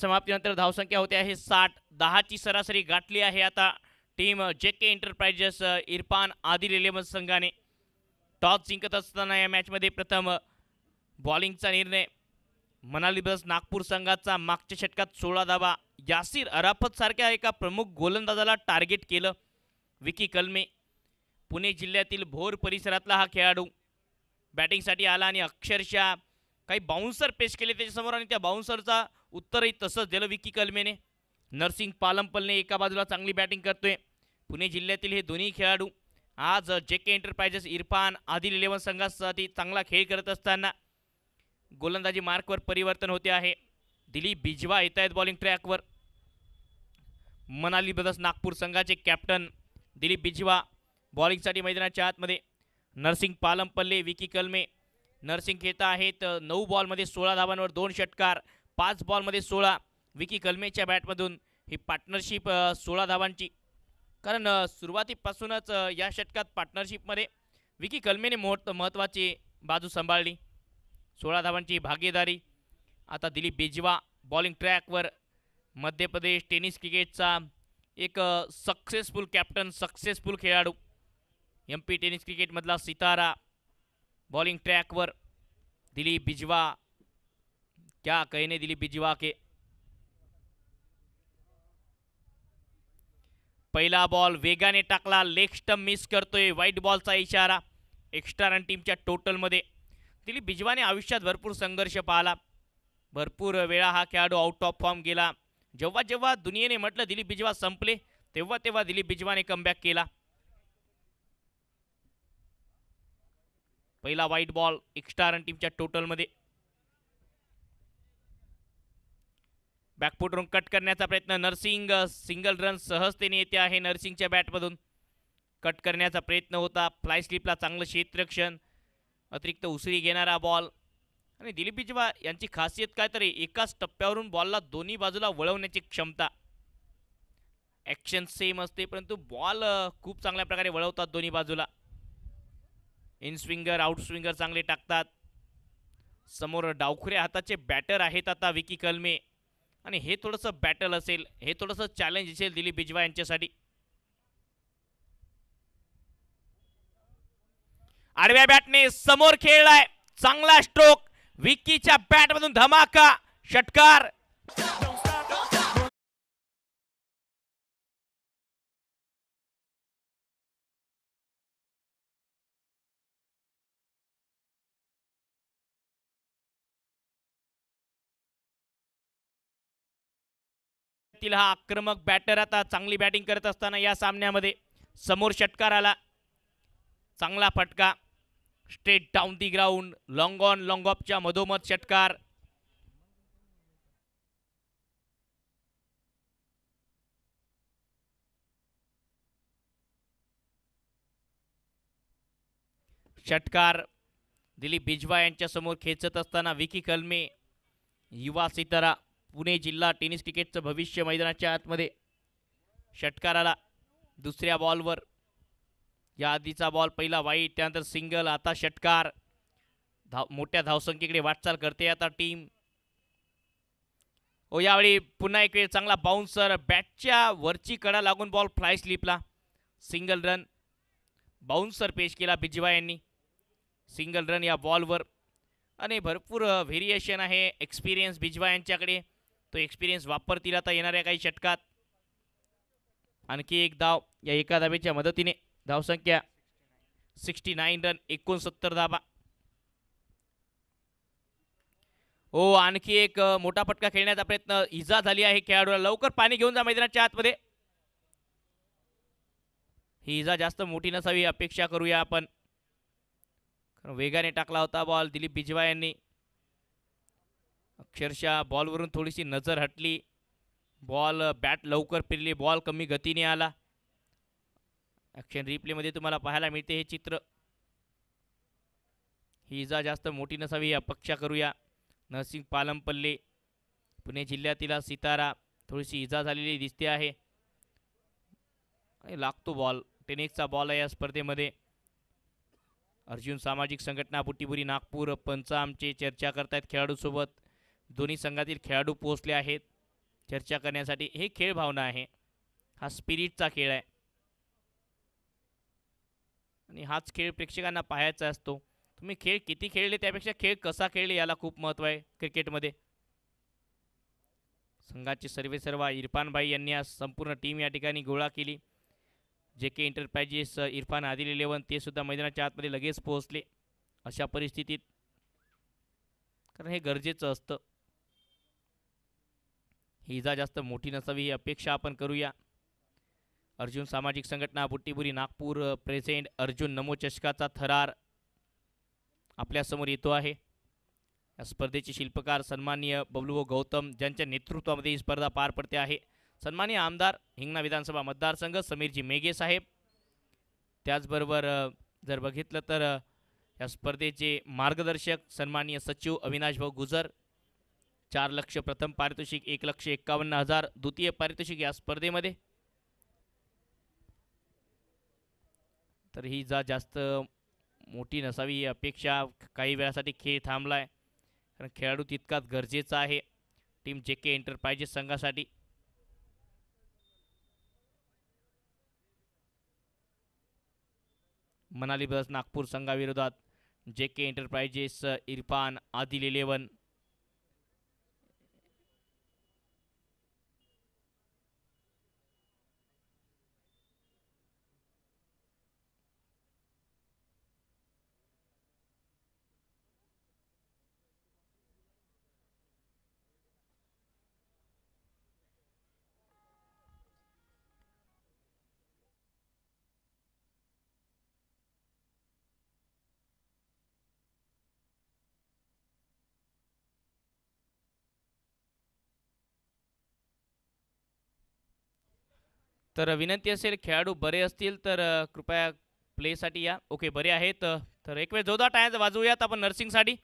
समाप्तीनंतर धावसंख्या होते आहे साठ दहाची सरासरी गाठली है आता team JK enterprises Irfan Adil eleven संघाने टॉस जिंकत मैच या मॅचमध्ये प्रथम बॉलिंगचा निर्णय मनाली बस नागपूर संघाचा मागच्या षटकात सोळा धावा यासिर अराफत सारख्या एका प्रमुख गोलंदाजाला टार्गेट केलं विकी कलमे पुणे जिल्ह्यातील भोर परिसरातला हा खेळाडू बॅटिंगसाठी आला आणि अक्षरशः काही बाउन्सर पेश केले त्याच्यासमोर आणि त्या बाउन्सरचा उत्तरही तसंच दिलं विकी कलमेने नरसिंग पालमपलने एका बाजूला चांगली बॅटिंग करतोय पुणे जिल्ह्यातील हे दोन्ही खेळाडू आज जे K enterprises Irfan Adil eleven संघासाठी चांगला खेळ करत असताना गोलंदाजी मार्कवर परिवर्तन होते आहे दिलीप बिजवा येत आहेत बॉलिंग ट्रॅकवर मनाली ब्रदर्स नागपूर संघाचे कॅप्टन दिलीप बिजवा बॉलिंगसाठी मैदानाच्या आतमध्ये नरसिंग पालमपल्ले विकी कलमे नरसिंग खेळत आहेत नऊ बॉलमध्ये सोळा धावांवर दोन षटकार पाच बॉलमध्ये सोळा विकी कलमेच्या बॅटमधून ही पार्टनरशिप सोळा धावांची कारण सुरुवातीपासूनच या षटकात पार्टनरशिपमध्ये विकी कलमेने मोठ महत्त्वाची बाजू सांभाळली सोळा धावांची भागीदारी आता दिलीप बेजवा बॉलिंग ट्रॅकवर मध्य प्रदेश टेनिस क्रिकेटचा एक सक्सेसफुल कॅप्टन सक्सेसफुल खेळाडू एम पी टेनिस क्रिकेटमधला सितारा बॉलिंग ट्रॅकवर दिलीप बिजवा क्या कहने दिलीप बिजवा के पहिला बॉल वेगाने टाकला लेग स्टम मिस करतोय व्हाईट बॉलचा इशारा एक्स्ट्रा रन टीमच्या टोटलमध्ये दिली बिजवाने आयुष्यात भरपूर संघर्ष पाहिला भरपूर वेळा हा खेळाडू आउट ऑफ फॉर्म गेला जेव्हा जेव्हा दुनियेने म्हटलं दिलीप बिजवा संपले तेव्हा तेव्हा दिलीप बिजवाने कमबॅक केला पहिला व्हाईट बॉल एक्स्ट्रा रन टीमच्या टोटलमध्ये बॅकफुटरून कट करण्याचा प्रयत्न नर्सिंग सिंगल रन सहजतेने येते आहे नर्सिंगच्या बॅटमधून कट करण्याचा प्रयत्न होता फ्लाय स्लिपला चांगलं क्षेत्रक्षण अतिरिक्त उसरी घेणारा बॉल आणि दिलीप बिजवा यांची खासियत काय तरी एकाच टप्प्यावरून बॉलला दोन्ही बाजूला वळवण्याची क्षमता ॲक्शन सेम असते परंतु बॉल खूप चांगल्या प्रकारे वळवतात दोन्ही बाजूला इन स्विंगर आउट स्विंगर चांगले टाकतात समोर डावखुऱ्या हाताचे बॅटर आहेत आता विकी कलमे आणि हे थोडंसं बॅटल असेल हे थोडंसं चॅलेंज असेल दिलीप बिजवा यांच्यासाठी आडव्या बॅटने समोर खेळलाय चांगला स्ट्रोक बॅट मधून धमाका षटकार हा आक्रमक बॅटर आता चांगली बॅटिंग करत असताना या सामन्यामध्ये समोर षटकार आला चांगला फटका straight down the ground long on long ऑफच्या मधोमध षटकार षटकार दिलीप बिजवा यांच्या समोर खेचत असताना विकी कलमे युवा सितारा पुणे जिल्हा टेनिस क्रिकेटचं भविष्य मैदानाच्या आतमध्ये षटकाराला दुसऱ्या बॉलवर या आधीचा बॉल पहिला वाईट त्यानंतर सिंगल आता षटकार धाव मोठ्या धावसंख्येकडे वाटचाल करते आता टीम ओ हो, यावेळी पुन्हा एक वेळ चांगला बाउन्सर बॅटच्या वरची कडा लागून बॉल फ्लाय स्लिपला सिंगल रन बाउन्सर पेश केला बिजवा यांनी सिंगल रन या बॉलवर आणि भरपूर व्हेरिएशन आहे एक्सपिरियन्स बिजवा यांच्याकडे तो एक्सपिरियन्स वापरतील आता येणाऱ्या काही षटकात आणखी एक धाव या एका धाबेच्या मदतीने धावसंख्या सिक्स्टी नाईन रन एकोणसत्तर धाबा हो आणखी एक मोठा फटका खेळण्याचा प्रयत्न इजा झाली आहे खेळाडूला लवकर पाणी घेऊन जा मैदानाच्या आतमध्ये ही इजा जास्त मोठी नसावी अपेक्षा करूया आपण वेगाने टाकला होता बॉल दिलीप बिजवा यांनी अक्षरशः बॉलवरून थोडीशी नजर हटली बॉल बॅट लवकर फिरली बॉल कमी गतीने आला ॲक्शन रिप्लेमध्ये तुम्हाला पाहायला मिळते हे चित्र ही इजा जास्त मोठी नसावी अपेक्षा करूया नरसिंग पालमपल्ले पुणे जिल्ह्यातील सितारा थोडीशी इजा झालेली दिसते आहे लागतो बॉल टेनिसचा बॉल आहे या स्पर्धेमध्ये अर्जुन सामाजिक संघटना बुटीबुरी नागपूर पंचामचे चर्चा करतायत खेळाडूसोबत दोन्ही संघातील खेळाडू पोहोचले आहेत चर्चा करण्यासाठी हे खेळ भावना आहे हा स्पिरिटचा खेळ आहे आणि हाच खेळ प्रेक्षकांना पाहायचा असतो तुम्ही खेळ किती खेळले त्यापेक्षा खेळ कसा खेळले याला खूप महत्त्व आहे क्रिकेटमध्ये संघाचे सर्वे सर्वा इरफानबाई यांनी आज संपूर्ण टीम या ठिकाणी गोळा केली जे K enterprises Irfan Adil eleven ते सुद्धा मैदानाच्या आतमध्ये लगेच पोहोचले अशा परिस्थितीत कारण हे गरजेचं असतं ही इजा जास्त मोठी नसावी ही अपेक्षा आपण करूया अर्जुन सामाजिक संघटना बुट्टीपुरी नागपूर प्रेझेंट अर्जुन नमोचषकाचा थरार आपल्यासमोर येतो आहे या स्पर्धेचे शिल्पकार सन्मान्य बबलू गौतम ज्यांच्या नेतृत्वामध्ये ही स्पर्धा पार पडते आहे सन्मान्य आमदार हिंगणा विधानसभा मतदारसंघ समीरजी मेघे साहेब त्याचबरोबर जर बघितलं तर या स्पर्धेचे मार्गदर्शक सन्मान्य सचिव अविनाश भाऊ गुजर चार लक्ष प्रथम पारितोषिक एक लक्ष एक्कावन्न हजार द्वितीय पारितोषिक या स्पर्धेमध्ये तर ही जा जास्त मोठी नसावी ही अपेक्षा काही वेळासाठी खेळ थांबला आहे कारण खेळाडू तितकाच गरजेचा आहे टीम जे के एंटरप्राइजेस संघासाठी मनाली ब्रदर्स नागपूर संघाविरोधात J K enterprises Irfan Adil eleven तर विनंती असेल खेळाडू बरे असतील तर कृपया प्लेसाठी या ओके बरे आहेत तर एक वेळ जोदा टाळ्यांचा वाजवूयात आपण नर्सिंगसाठी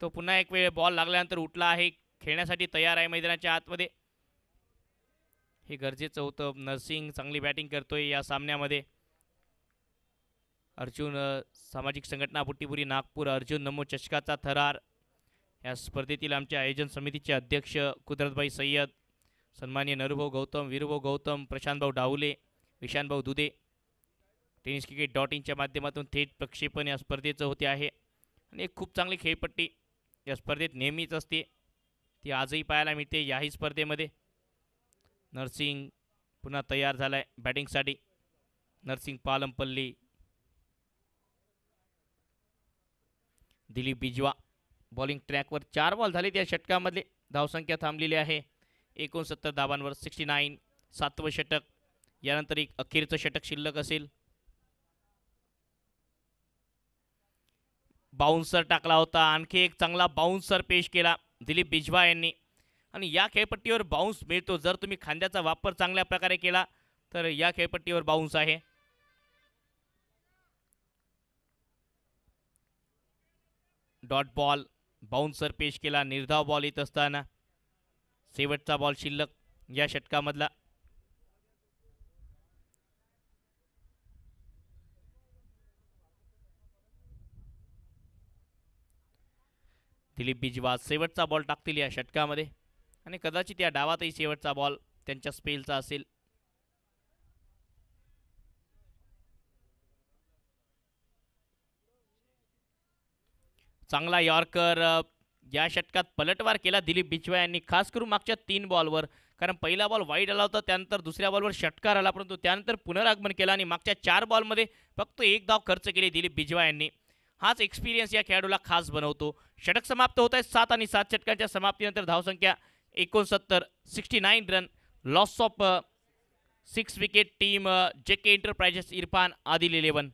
तो पुन्हा एक वेळ बॉल लागल्यानंतर उठला आहे खेळण्यासाठी तयार आहे मैदानाच्या आतमध्ये हे गरजेचं होतं नर्सिंग चांगली बॅटिंग करतोय या सामन्यामध्ये अर्जुन सामाजिक संघटना पुट्टीपुरी नागपूर अर्जुन नमो चषकाचा थरार या स्पर्धेतील आमच्या आयोजन समितीचे अध्यक्ष कुदरतबाई सय्यद सन्मान्य नरुभाऊ गौतम वीरभाऊ गौतम प्रशांतभाऊ डावले विशांतभाऊ दुधे टेनिस क्रिकेट डॉट इनच्या माध्यमातून थेट प्रक्षेपण या स्पर्धेचं होते आहे आणि एक खूप चांगली खेळपट्टी या स्पर्धेत नेहमीच असते ती आजही पाहायला मिळते याही स्पर्धेमध्ये नर्सिंग पुन्हा तयार झाला आहे बॅटिंगसाठी नर्सिंग पालमपल्ली दिलीप बिजवा बॉलिंग ट्रॅकवर चार बॉल झाले त्या षटकामधले धावसंख्या थांबलेली आहे एकोणसत्तर धावांवर सिक्स्टी नाईन सातवं षटक यानंतर एक अखेरचं षटक शिल्लक असेल बाउन्सर टाकला होता आणखी एक चांगला बाउन्सर पेश केला दिलीप बिजवा यांनी आणि या खेळपट्टीवर बाउन्स मिळतो जर तुम्ही खांद्याचा वापर चांगल्या प्रकारे केला तर या खेळपट्टीवर बाउन्स आहे डॉट बॉल बाउन्सर पेश केला निर्धाव बॉल येत असताना शेवटचा बॉल शिल्लक या षटकामधला दिलीप बिजवाज शेवटचा बॉल टाकतील या षटकामध्ये आणि कदाचित या डावातही शेवटचा बॉल त्यांच्या स्पेलचा असेल चांगला यॉर्कर या षटकात पलटवार केला दिलीप बिचवा यांनी खास करून मागच्या तीन बॉलवर कारण पहिला बॉल वाईट आला होता त्यानंतर दुसऱ्या बॉलवर षटकार आला परंतु त्यानंतर पुनरागमन केला आणि मागच्या चार बॉलमध्ये फक्त एक धाव खर्च केली दिलीप बिजवा यांनी हाच एक्सपिरियन्स या खेळाडूला खास बनवतो षटक समाप्त होत आहे सात आणि सात षटकांच्या समाप्तीनंतर धावसंख्या एकोणसत्तर sixty nine run loss of six wicket team J K Irfan Adil eleven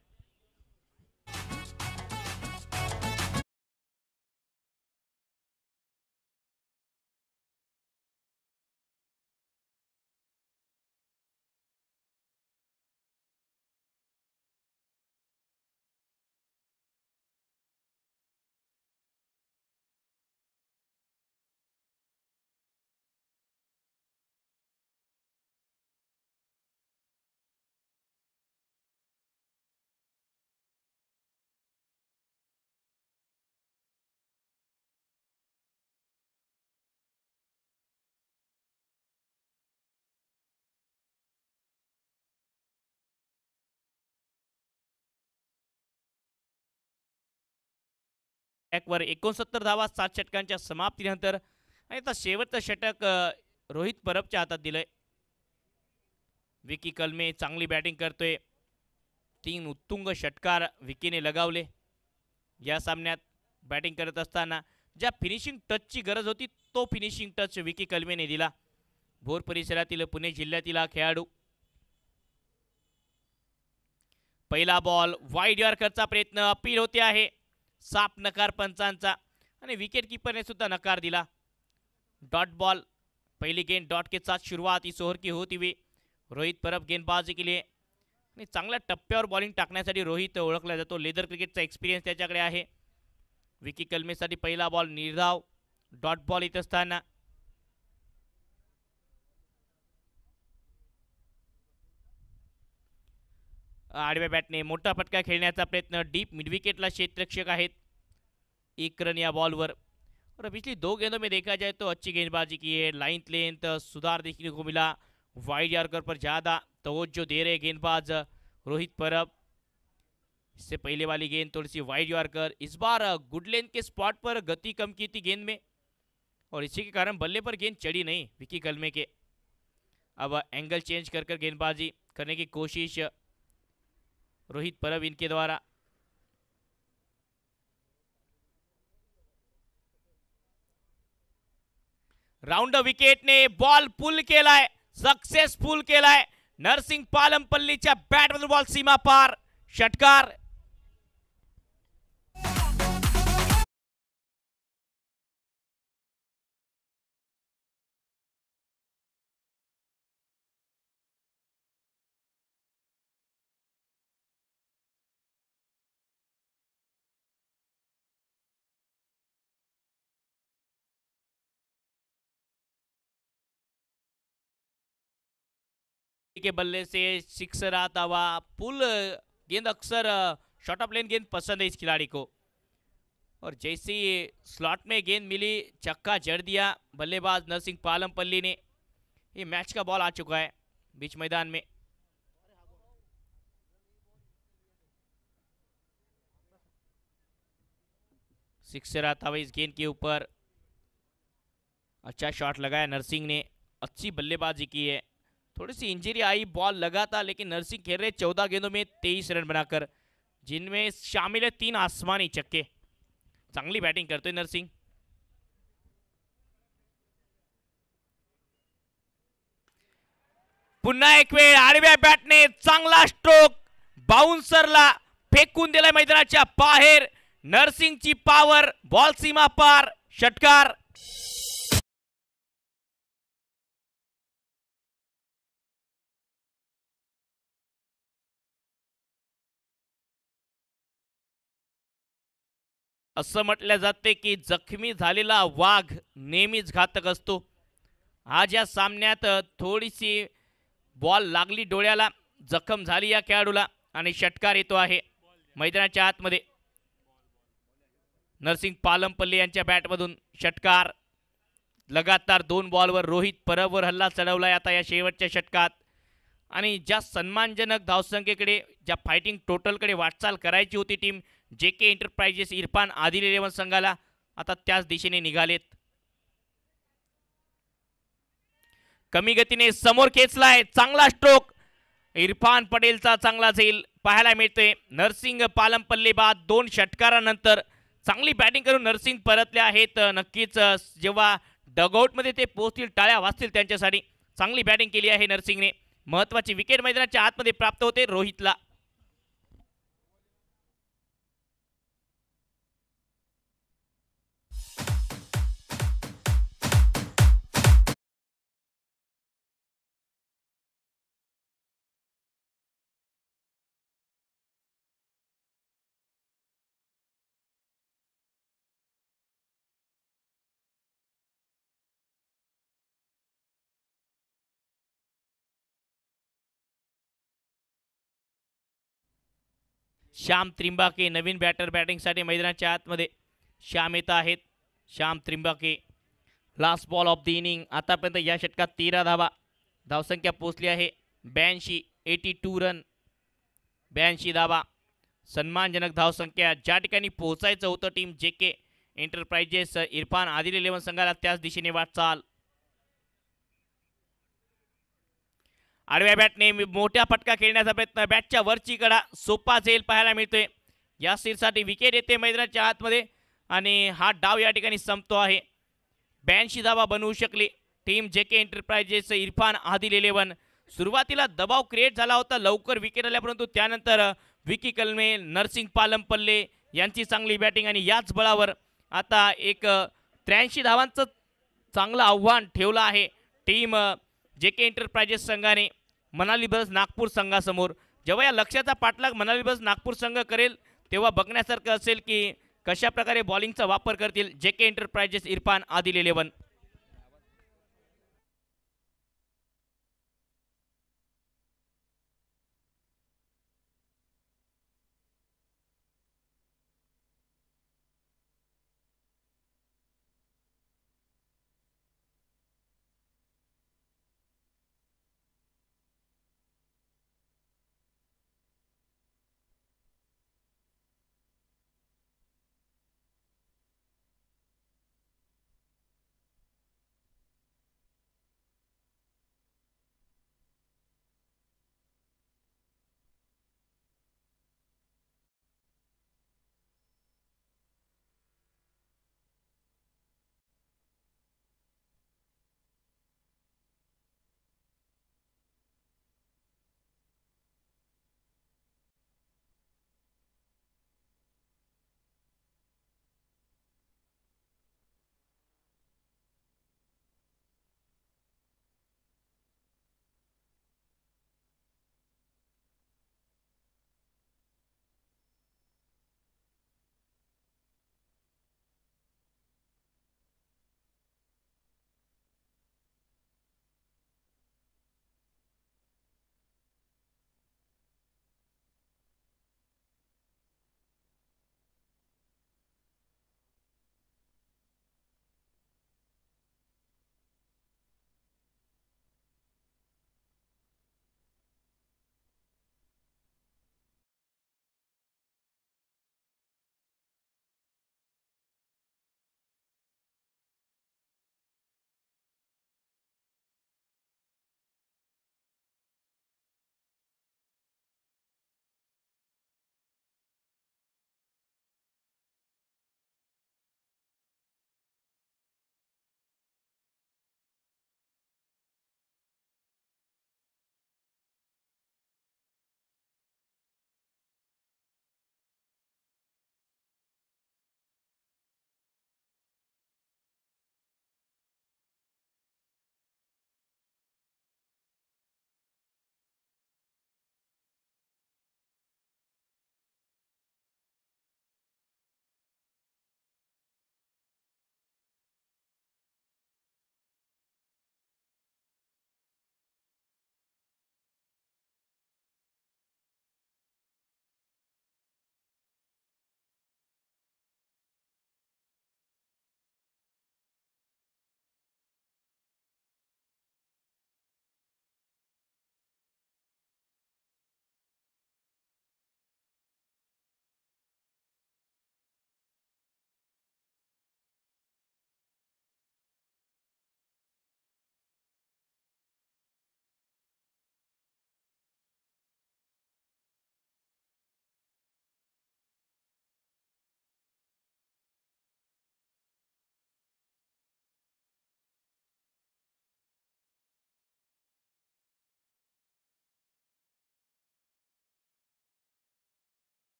वर एकोणसत्तर धावा सात षटकांच्या समाप्तीनंतर आणि आता शेवटचं षटक रोहित परबच्या हातात दिलंय विकी कलमे चांगली बॅटिंग करतोय तीन उत्तुंग षटकार विकीने लगावले या सामन्यात बॅटिंग करत असताना ज्या फिनिशिंग टचची गरज होती तो फिनिशिंग टच विकी कलमेने दिला भोर परिसरातील पुणे जिल्ह्यातील हा खेळाडू पहिला बॉल वाईड यॉर्करचा प्रयत्न अपील होते आहे साप नकार पंचांचा आणि विकेट किपरने सुद्धा नकार दिला डॉट बॉल पहिली गेंद डॉट के साथ सुरुवात ही सोहरकी की होती वी रोहित परब गेंदबाजी केली आहे आणि चांगल्या टप्प्यावर बॉलिंग टाकण्यासाठी रोहित ओळखला जातो लेदर क्रिकेटचा एक्सपिरियन्स त्याच्याकडे आहे विकी कलमेसाठी पहिला बॉल निर्धाव डॉट बॉल इथं असताना आडव्या ने मोटा फटका का प्रयत्न डीप मिडविकेटला रक्षक है एक रन या बॉलवर और पिछली दो गेंदों में देखा जाए तो अच्छी गेंदबाजी की है लाइन लेंथ सुधार देखने को मिला वाइड यार्कर पर ज़्यादा तवज्जो दे रहे गेंदबाज रोहित परब इससे पहले वाली गेंद थोड़ी सी वाइड यार्कर इस बार गुड लेंथ के स्पॉट पर गति कम की थी गेंद में और इसी के कारण बल्ले पर गेंद चढ़ी नहीं विकी कलमे के अब एंगल चेंज कर कर गेंदबाजी करने की कोशिश रोहित परब इनके द्वारा राउंड विकेट ने बॉल पुल के सक्सेसफुल नरसिंह पालमपल्ली पालमपल्लीच्या बैट बॉल सीमा पार षटकार के बल्ले से सिक्सर आता हुआ पुल गेंद अक्सर शॉर्ट ऑफ लेन गेंद पसंद है इस खिलाड़ी को और जैसे स्लॉट में गेंद मिली चक्का जड़ दिया बल्लेबाज नरसिंह पालमपल्ली ने ये मैच का बॉल आ चुका है बीच मैदान में सिक्सर आता हुआ इस गेंद के ऊपर अच्छा शॉट लगाया नरसिंह ने अच्छी बल्लेबाजी की है थोड़ी सी इंजरी आई बॉल लगा था लेकिन नरसिंह खेल रहे चौदह गेंदों में तेईस रन बनाकर जिनमें शामिल है तीन आसमानी चक्के चांगली बॅटिंग करतोय नरसिंह पुन्हा एक वेळ आडव्या बॅटने चांगला स्ट्रोक बाउन्सरला फेकून दिला मैदानाच्या बाहेर नर्सिंगची पावर बॉल सीमा पार षटकार असं म्हटलं जाते की जखमी झालेला वाघ नेहमीच घातक असतो आज या सामन्यात थोडीशी बॉल लागली डोळ्याला जखम झाली या खेळाडूला आणि षटकार येतो आहे मैदानाच्या आतमध्ये नरसिंग पालमपल्ले यांच्या बॅटमधून षटकार लगातार दोन बॉलवर रोहित परबवर हल्ला चढवलाय आता या शेवटच्या षटकात आणि ज्या सन्मानजनक धावसंख्येकडे ज्या फायटिंग टोटलकडे वाटचाल करायची होती team J K enterprises Irfan Adil eleven संघाला आता त्याच दिशेने निघालेत कमी गतीने समोर आहे चांगला स्ट्रोक इरफान पटेलचा चांगला झेल पाहायला मिळते नरसिंग पालमपल्ले बाद दोन षटकारानंतर चांगली बॅटिंग करून नरसिंग परतले आहेत नक्कीच जेव्हा डगआउट मध्ये ते पोहोचतील टाळ्या वाचतील त्यांच्यासाठी चांगली बॅटिंग केली आहे नरसिंगने महत्वाची विकेट मैदानाच्या आतमध्ये प्राप्त होते रोहितला श्याम त्रिंबाके नवीन बॅटर बॅटिंगसाठी मैदानाच्या आतमध्ये श्याम येत आहेत Shyam Trimbake last ball of the inning आतापर्यंत या षटकात तेरा धावा धावसंख्या पोचली आहे ब्याऐंशी एटी टू रन ब्याऐंशी धावा सन्मानजनक धावसंख्या ज्या ठिकाणी पोहोचायचं होतं team J K enterprises Irfan Adil eleven संघाला त्याच दिशेने वाटचाल आडव्या बॅटने मोठ्या फटका खेळण्याचा प्रयत्न बॅटच्या वरची कडा सोपा झेल पाहायला मिळतोय या सिरसाठी विकेट येते मैदानाच्या आतमध्ये आणि हा डाव या ठिकाणी संपतो आहे ब्याऐंशी धावा बनवू शकली team J K enterprises Irfan Adil eleven सुरुवातीला दबाव क्रिएट झाला होता लवकर विकेट आल्या परंतु त्यानंतर विकी कलमे नरसिंग पालमपल्ले यांची चांगली बॅटिंग आणि याच बळावर आता एक त्र्याऐंशी धावांचं चांगलं आव्हान ठेवलं आहे टीम जे के एंटरप्राइजेस संघाने मनाली बस नागपूर संघासमोर जेव्हा या लक्ष्याचा पाठलाग मनाली बस नागपूर संघ करेल तेव्हा बघण्यासारखं असेल की कशा प्रकारे बॉलिंगचा वापर करतील जेके के एंटरप्राइजेस इरफान आदिल इलेवन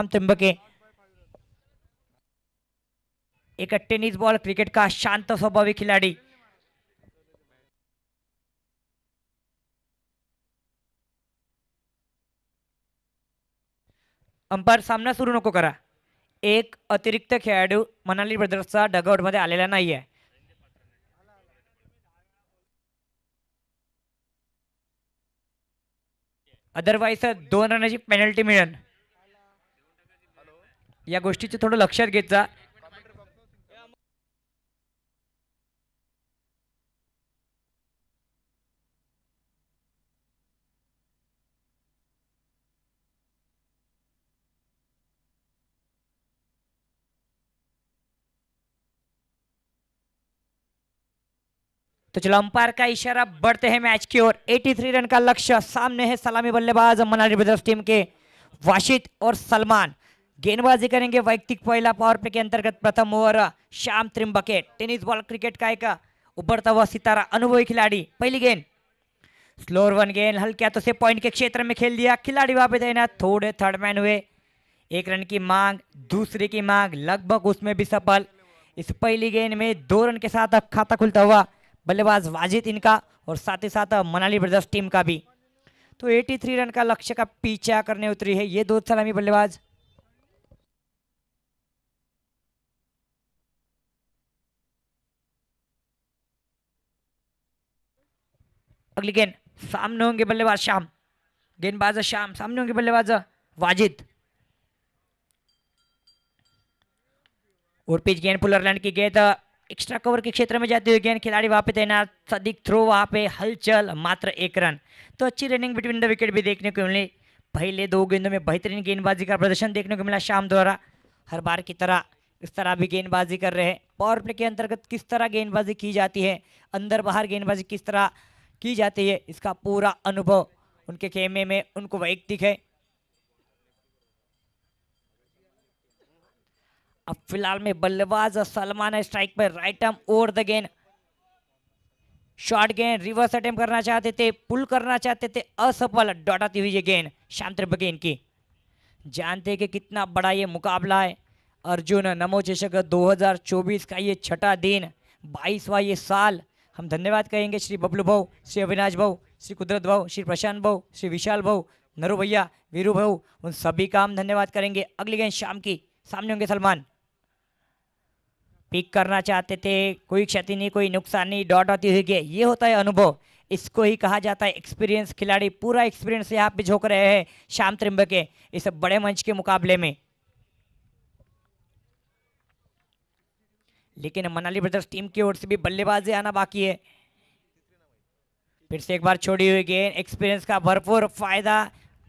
आम त्र्यंबके एक टेनिस बॉल क्रिकेट का शांत स्वभावी खिलाड़ी अंपायर सामना सुरू नको करा एक अतिरिक्त खेळाडू मनाली ब्रदर्सचा मध्ये आलेला नाही आहे अदरवाईज दोन रनाची पेनल्टी मिळेल या गोष्टी थोड़ा लक्षा घे जा तो चलो अंपायर का इशारा बढ़ते हैं मैच की ओर 83 रन का लक्ष्य सामने है सलामी बल्लेबाज मनाली ब्रदर्स टीम के वाशिद और सलमान गेंदबाजी करेंगे वैयक्तिक पहला पावर प्ले के अंतर्गत प्रथम over Shyam Trimbake tennis ball cricket का एक उभरता हुआ सितारा अनुभवी खिलाड़ी पहली गेंद स्लोर वन गेंद हल्के हाथों से पॉइंट के क्षेत्र में खेल दिया खिलाड़ी वापस देना थोड़े थर्ड मैन हुए एक रन की मांग दूसरे की मांग लगभग उसमें भी सफल इस पहली गेंद में दो रन के साथ खाता खुलता हुआ बल्लेबाज वाजिद इनका और साथ ही साथ मनाली ब्रदर्स टीम का भी तो 83 रन का लक्ष्य का पीछा करने उतरी है ये दो सलामी बल्लेबाज अगली गेंद सामने होंगे बल्लेबाज शाम गेंदबाज शाम सामने होंगे बल्लेबाज वाजिद और पिच गेंद पुलर लैंड की गेंद एक्स्ट्रा कवर के क्षेत्र में जाते हुए गेंद खिलाड़ी वहां पे तैनात सदिक थ्रो वहां पे हलचल मात्र एक रन तो अच्छी रनिंग बिटवीन द विकेट भी देखने को मिली पहले दो गेंदों में बेहतरीन गेंदबाजी का प्रदर्शन देखने को मिला शाम द्वारा हर बार की तरह इस तरह भी गेंदबाजी कर रहे हैं पावर प्ले के अंतर्गत किस तरह गेंदबाजी की जाती है अंदर बाहर गेंदबाजी किस तरह की जाती है इसका पूरा अनुभव उनके खेमे में उनको वैयक्तिक है अब फिलहाल में बल्लेबाज सलमान है स्ट्राइक पर राइट आर्म ओवर द गेंद शॉर्ट गेंद रिवर्स अटेम्प्ट करना चाहते थे पुल करना चाहते थे असफल डॉटाती हुई ये गेंद शांत बगेन की जानते कि कितना बड़ा ये मुकाबला है अर्जुन नमो चेषक 2024 का ये छठा दिन बाईसवा ये साल हम धन्यवाद कहेंगे श्री बबलू भाऊ श्री अविनाश भाऊ श्री कुदरत भाऊ श्री प्रशांत भाऊ श्री विशाल भाऊ नरू भैया वीरू भाऊ उन सभी का हम धन्यवाद करेंगे अगली गेंद शाम की सामने होंगे सलमान पिक करना चाहते थे कोई क्षति नहीं कोई नुकसान नहीं डॉट आती हुई गेंद ये होता है अनुभव इसको ही कहा जाता है एक्सपीरियंस खिलाड़ी पूरा एक्सपीरियंस यहाँ पे झोंक रहे हैं श्याम के इस बड़े मंच के मुकाबले में लेकिन मनाली ब्रदर्स टीम की ओर से भी बल्लेबाजी आना बाकी है फिर से एक बार छोड़ी हुई गेंद एक्सपीरियंस का भरपूर फायदा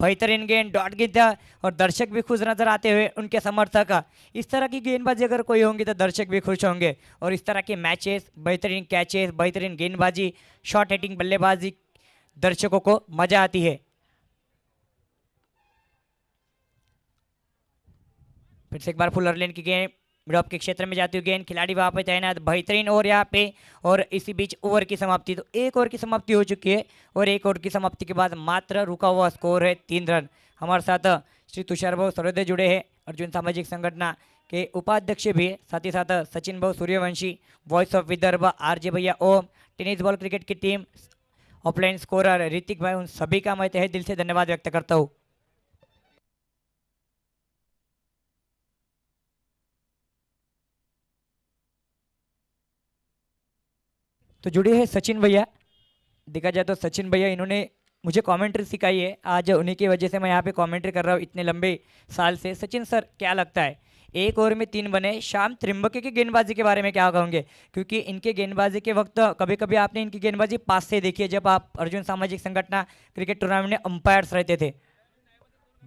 बेहतरीन गेंद डॉट गेंद और दर्शक भी खुश नजर आते हुए उनके समर्थक इस तरह की गेंदबाजी अगर कोई होंगी तो दर्शक भी खुश होंगे और इस तरह के मैचेस बेहतरीन कैचेस बेहतरीन गेंदबाजी शॉर्ट हिटिंग बल्लेबाजी दर्शकों को मजा आती है फिर से एक बार फुलर लेन की गेंद ड्रॉप के क्षेत्र में जाती हुई गेंद खिलाड़ी वहाँ पर तैनात बेहतरीन ओवर यहाँ पे और इसी बीच ओवर की समाप्ति तो एक ओवर की समाप्ति हो चुकी है और एक ओवर की समाप्ति के बाद मात्र रुका हुआ स्कोर है तीन रन हमारे साथ श्री तुषार भाव सरोदय जुड़े हैं अर्जुन सामाजिक संगठना के उपाध्यक्ष भी साथ ही साथ सचिन भाव Suryavanshi voice of Vidarbha R J भैया ओम टेनिस बॉल क्रिकेट की टीम ऑफलाइन स्कोरर ऋतिक भाई उन सभी का मैं तहे दिल से धन्यवाद व्यक्त करता हूँ तो जुड़े हैं सचिन भैया देखा जाए तो सचिन भैया इन्होंने मुझे कमेंट्री सिखाई है आज उन्हीं की वजह से मैं यहाँ पे कमेंट्री कर रहा हूँ इतने लंबे साल से सचिन सर क्या लगता है एक ओवर में तीन बने शाम त्रिम्बके की गेंदबाजी के बारे में क्या कहूँगे क्योंकि इनके गेंदबाजी के वक्त कभी कभी आपने इनकी गेंदबाजी पास से देखी है जब आप अर्जुन सामाजिक संगठना क्रिकेट टूर्नामेंट में अंपायर्स रहते थे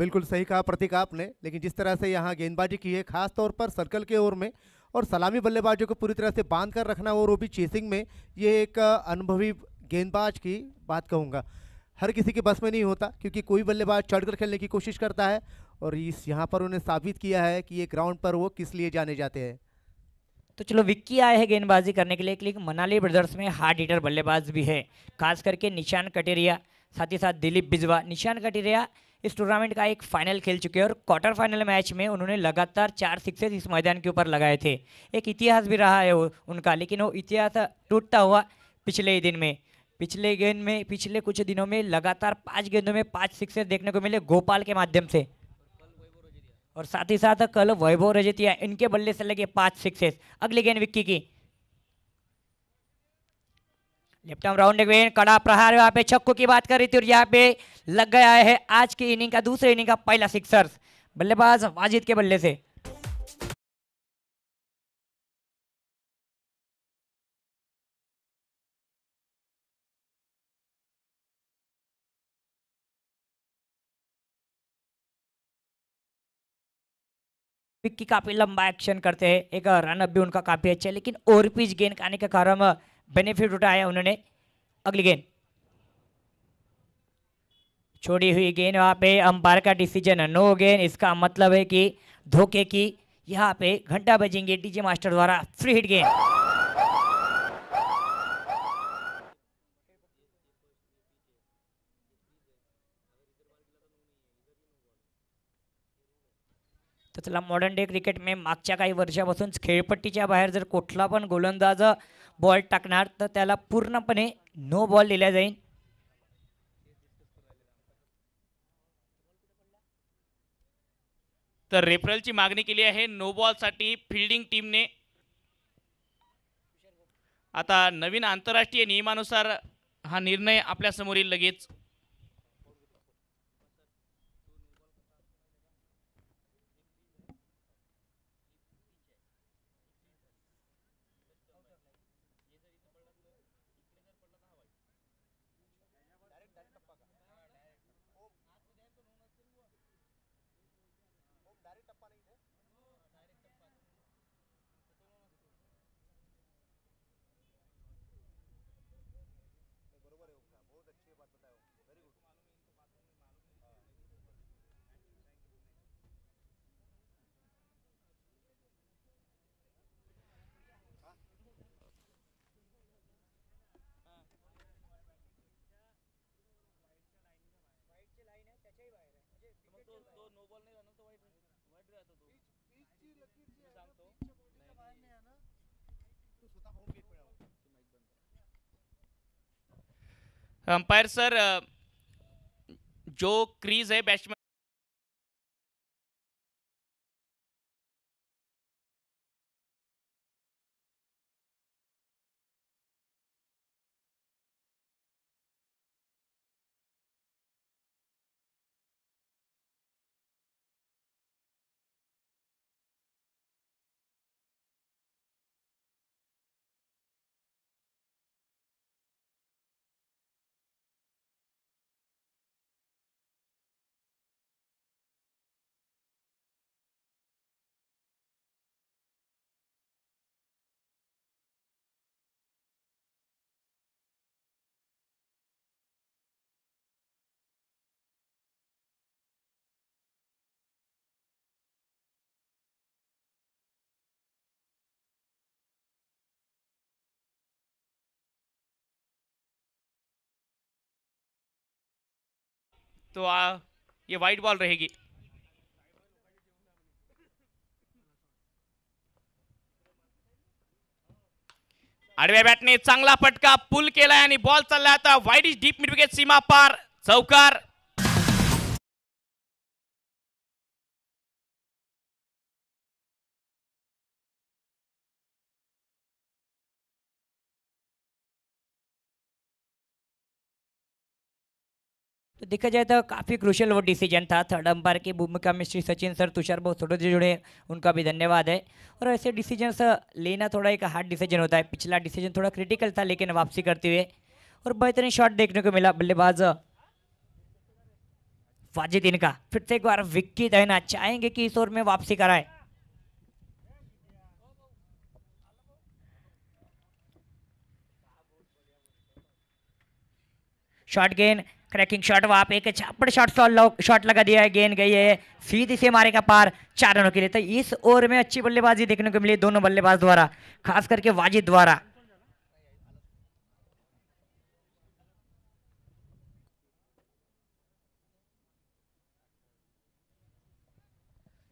बिल्कुल सही कहा प्रतीक आपने लेकिन जिस तरह से यहाँ गेंदबाजी की है खासतौर पर सर्कल के ओवर में और सलामी बल्लेबाजों को पूरी तरह से बांध कर रखना और वो भी चेसिंग में ये एक अनुभवी गेंदबाज की बात कहूँगा हर किसी के बस में नहीं होता क्योंकि कोई बल्लेबाज चढ़कर खेलने की कोशिश करता है और इस यहाँ पर उन्हें साबित किया है कि ये ग्राउंड पर वो किस लिए जाने जाते हैं तो चलो विक्की आए हैं गेंदबाजी करने के लिए लेकिन मनाली ब्रदर्स में हार्ड हीटर बल्लेबाज भी है खास करके निशान कटेरिया साथ ही साथ दिलीप बिजवा निशान कटेरिया इस टूर्नामेंट का एक फाइनल खेल चुके हैं और क्वार्टर फाइनल मैच में उन्होंने लगातार चार सिक्सेस इस मैदान के ऊपर लगाए थे एक इतिहास भी रहा है वो उनका लेकिन वो इतिहास टूटता हुआ पिछले ही दिन में पिछले गेंद में पिछले कुछ दिनों में लगातार पाँच गेंदों में पाँच सिक्सेस देखने को मिले गोपाल के माध्यम से और साथ ही साथ कल वैभव रजतिया इनके बल्ले से लगे पाँच सिक्सेस अगली गेंद विक्की की लेफ्ट राउंड कड़ा प्रहार यहाँ पे छक्कों की बात कर रही थी और यहाँ पे लग गया है आज की इनिंग का दूसरे इनिंग का पहला सिक्सर्स बल्लेबाज वाजिद के बल्ले से विक्की काफ़ी लंबा एक्शन करते हैं एक रन अप भी उनका काफ़ी अच्छा है लेकिन ओवर पिच गेंद आने के कारण बेनिफिट उठाया उन्होंने अगली गेंद छोड़ी हुई गेंद वहाँ पे अंपायर का डिसीजन नो गेंद इसका मतलब है कि धोखे की यहाँ पे घंटा बजेंगे डीजे मास्टर द्वारा फ्री हिट गेंद तर त्याला मॉडर्न डे क्रिकेट में मागच्या काही वर्षापासून खेळपट्टीच्या बाहेर जर कुठला पण गोलंदाज बॉल टाकणार तर त्याला पूर्णपणे नो बॉल दिला जाईल तर रेफरलची मागणी केली आहे नो बॉलसाठी फिल्डिंग टीमने आता नवीन आंतरराष्ट्रीय नियमानुसार हा निर्णय आपल्यासमोरील येईल लगेच अंपायर सर जो क्रीज है बैट्समैन तो आ, ये वाइट बॉल रहेगी बैट ने चांगला फटका पुल के बॉल बॉल रहा था वाइट इज डीप मिडविकेट सीमा पार चौकार तो देखा जाए तो काफ़ी क्रुशियल वो डिसीजन था थर्ड अंपायर की भूमिका में श्री सचिन सर तुषार बहुत छोटे से जुड़े उनका भी धन्यवाद है और ऐसे डिसीजन लेना थोड़ा एक हार्ड डिसीजन होता है पिछला डिसीजन थोड़ा क्रिटिकल था लेकिन वापसी करते हुए और बेहतरीन शॉट देखने को मिला बल्लेबाज वाजिद इनका फिर से एक बार विक्की दहना चाहेंगे कि इस ओर में वापसी कराए शॉट गेंद क्रैकिंग शॉट वहाँ पे एक छप्पड़ शॉट शॉट लगा दिया है गेंद गई है सीधी से मारे का पार चार रनों के लिए तो इस ओवर में अच्छी बल्लेबाजी देखने को मिली दोनों बल्लेबाज द्वारा खास करके वाजिद द्वारा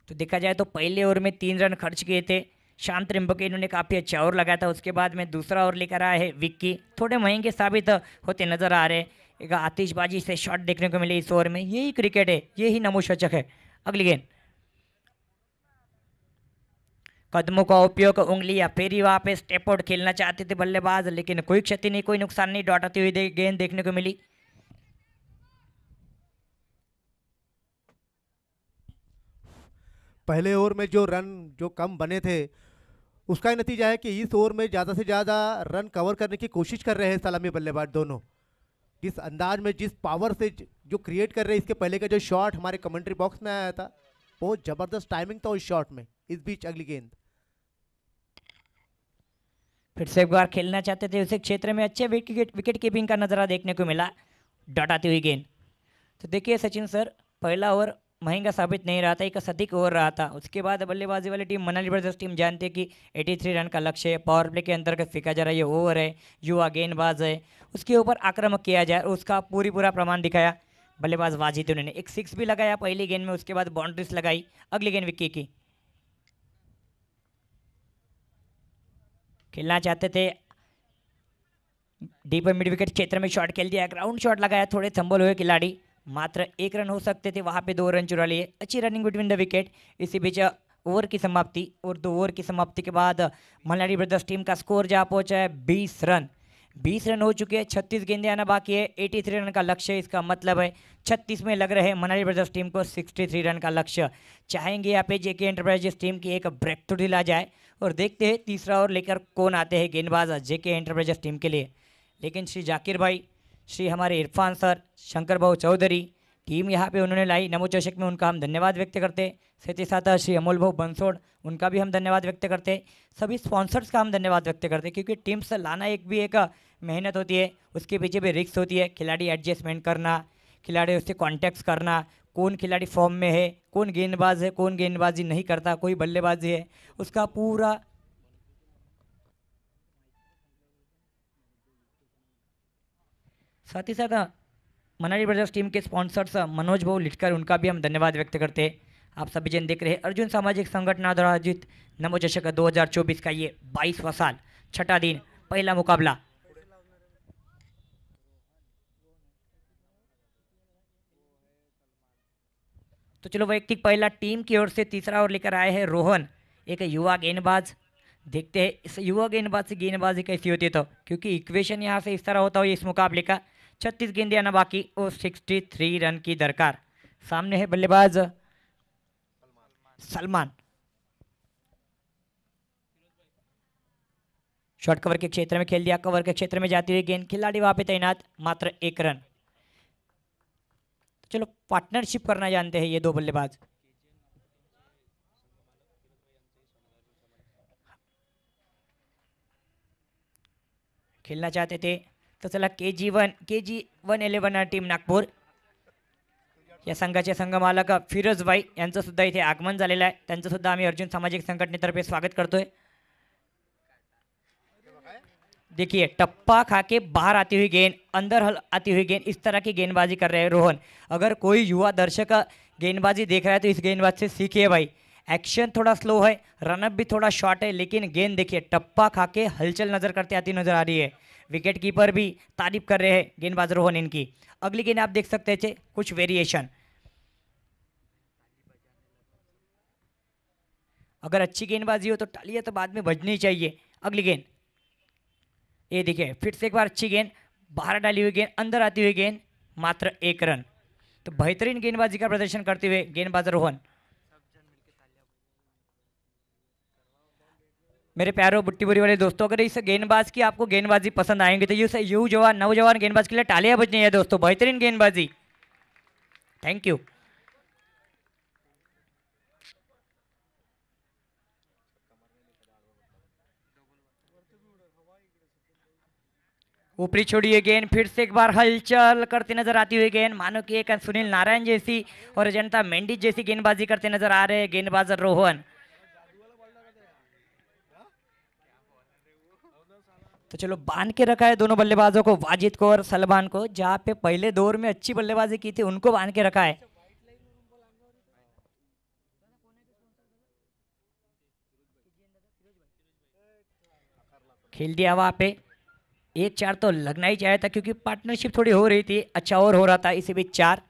तो देखा जाए तो पहले ओवर में तीन रन खर्च किए थे शांत रिम्बके इन्होंने काफ़ी अच्छा ओवर लगाया था उसके बाद में दूसरा ओवर लेकर आया है विक्की थोड़े महंगे साबित होते नजर आ रहे एक आतिशबाजी से शॉट देखने को मिली इस ओवर में यही क्रिकेट है यही नमोशोचक है अगली गेंद कदमों का उपयोग उंगलियां फिर ही वहाँ पे स्टेप आउट खेलना चाहते थे बल्लेबाज लेकिन कोई क्षति नहीं कोई नुकसान नहीं डॉटाती हुई गेंद देखने को मिली पहले ओवर में जो रन जो कम बने थे उसका ही नतीजा है कि इस ओवर में ज़्यादा से ज़्यादा रन कवर करने की कोशिश कर रहे हैं सलामी बल्लेबाज दोनों जिस अंदाज में जिस पावर से जो क्रिएट कर रहे हैं इसके पहले का जो शॉट हमारे कमेंट्री बॉक्स में आया था बहुत ज़बरदस्त टाइमिंग था उस शॉट में इस बीच अगली गेंद फिर से एक बार खेलना चाहते थे उसे क्षेत्र में अच्छे विकेट विकेट कीपिंग का नज़ारा देखने को मिला डटाती हुई गेंद तो देखिए सचिन सर पहला ओवर महंगा साबित नहीं रहा था एक अधिक ओवर रहा था उसके बाद बल्लेबाजी वाली टीम मनाली ब्रदर्स टीम जानती है कि 83 रन का लक्ष्य है पावर प्ले के अंतर्गत फेंका जा रहा है ये ओवर है युवा गेंदबाज है उसके ऊपर आक्रमक किया जाए और उसका पूरी पूरा प्रमाण दिखाया बल्लेबाज वाजिद तो उन्होंने एक सिक्स भी लगाया पहली गेंद में उसके बाद बाउंड्रीज लगाई अगली गेंद विक्की की खेलना चाहते थे डीपर मिड विकेट क्षेत्र में शॉट खेल दिया ग्राउंड शॉट लगाया थोड़े थंबल हुए खिलाड़ी मात्र एक रन हो सकते थे वहाँ पे दो रन चुरा लिए अच्छी रनिंग बिटवीन द विकेट इसी बीच ओवर की समाप्ति और दो ओवर की समाप्ति के बाद मलारी ब्रदर्स टीम का स्कोर जहाँ पहुँचा है बीस रन बीस रन हो चुके हैं छत्तीस गेंदे आना बाकी है एटी थ्री रन का लक्ष्य इसका मतलब है छत्तीस में लग रहे मनाली ब्रदर्स टीम को सिक्सटी थ्री रन का लक्ष्य चाहेंगे यहाँ पे जेके एंटरप्राइजेस टीम की एक ब्रेक थ्रू तो दिला जाए और देखते हैं तीसरा ओवर लेकर कौन आते हैं गेंदबाज जेके एंटरप्राइजेस टीम के लिए लेकिन श्री जाकिर भाई श्री हमारे इरफान सर शंकर भाऊ चौधरी टीम यहाँ पे उन्होंने लाई नमो चषक में उनका हम धन्यवाद व्यक्त करते साथ ही साथ श्री अमोल भाऊ बंसोड़ उनका भी हम धन्यवाद व्यक्त करते सभी स्पॉन्सर्स का हम धन्यवाद व्यक्त करते क्योंकि टीम से लाना एक भी एक मेहनत होती है उसके पीछे भी रिक्स होती है खिलाड़ी एडजस्टमेंट करना खिलाड़ी उससे कॉन्टैक्ट करना कौन खिलाड़ी फॉर्म में है कौन गेंदबाज है कौन गेंदबाजी नहीं करता कोई बल्लेबाजी है उसका पूरा साथ ही साथ मनाली ब्रदर्स टीम के स्पॉन्सर्स मनोज भाऊ लिटकर उनका भी हम धन्यवाद व्यक्त करते हैं आप सभी जन देख रहे हैं अर्जुन सामाजिक संगठन द्वारा आयोजित हजार चौबीस का ये बाईसवा साल छठा दिन पहला मुकाबला तो चलो वैयक्तिक पहला टीम की ओर से तीसरा ओर लेकर आए हैं रोहन एक युवा गेंदबाज देखते हैं इस युवा गेंदबाज से गेंदबाजी कैसी होती है तो क्योंकि इक्वेशन यहाँ से इस तरह होता हो इस मुकाबले का छत्तीस गेंदे आना बाकी और सिक्सटी थ्री रन की दरकार सामने है बल्लेबाज सलमान शॉर्ट कवर के क्षेत्र में खेल दिया कवर के क्षेत्र में जाती हुई गेंद खिलाड़ी वहां पे तैनात मात्र एक रन चलो पार्टनरशिप करना जानते हैं ये दो बल्लेबाज खेलना चाहते थे तर चला के G one K G one eleven team Nagpur या संघाचे संघमालक फिरोजबाई यांचं सुद्धा इथे आगमन झालेलं आहे त्यांचं सुद्धा आम्ही अर्जुन सामाजिक संघटनेतर्फे स्वागत करतोय देखिए टप्पा खाके बाहर आती हुई गेंद अंदर हल आती हुई गेंद इस तरह की गेंदबाजी कर रहे हैं रोहन अगर कोई युवा दर्शक गेंदबाजी देख रहा है तो इस गेंदबाज से सीखिए भाई एक्शन थोड़ा स्लो है रनअप भी थोड़ा शॉर्ट है लेकिन गेंद देखिए टप्पा खाके हलचल नज़र करते आती नज़र आ रही है विकेट कीपर भी तारीफ कर रहे हैं गेंदबाज रोहन इनकी अगली गेंद आप देख सकते थे कुछ वेरिएशन अगर अच्छी गेंदबाजी हो तो टालियाँ तो बाद में बजनी चाहिए अगली गेंद ये देखिए फिर से एक बार अच्छी गेंद बाहर डाली हुई गेंद अंदर आती हुई गेंद मात्र एक रन तो बेहतरीन गेंदबाजी का प्रदर्शन करते हुए गेंदबाज रोहन मेरे प्यारो बुट्टी बुरी वाले दोस्तों अगर इस गेंदबाज की आपको गेंदबाजी पसंद आएंगे तो ये यू जवान नौजवान गेंदबाज के लिए टालियां बजनी है दोस्तों बेहतरीन गेंदबाजी थैंक यू ऊपरी छोड़ी हुई गेंद फिर से एक बार हलचल करते नजर आती हुई गेंद मानो की एक सुनील नारायण जैसी और जनता मेंडिस जैसी गेंदबाजी करते नजर आ रहे हैं गेंदबाज रोहन तो चलो बांध के रखा है दोनों बल्लेबाजों को वाजिद को और सलमान को जहाँ पे पहले दौर में अच्छी बल्लेबाजी की थी उनको बांध के रखा है खेल दिया वहाँ पे एक चार तो लगना ही चाहिए था क्योंकि पार्टनरशिप थोड़ी हो रही थी अच्छा और हो रहा था इसी बीच चार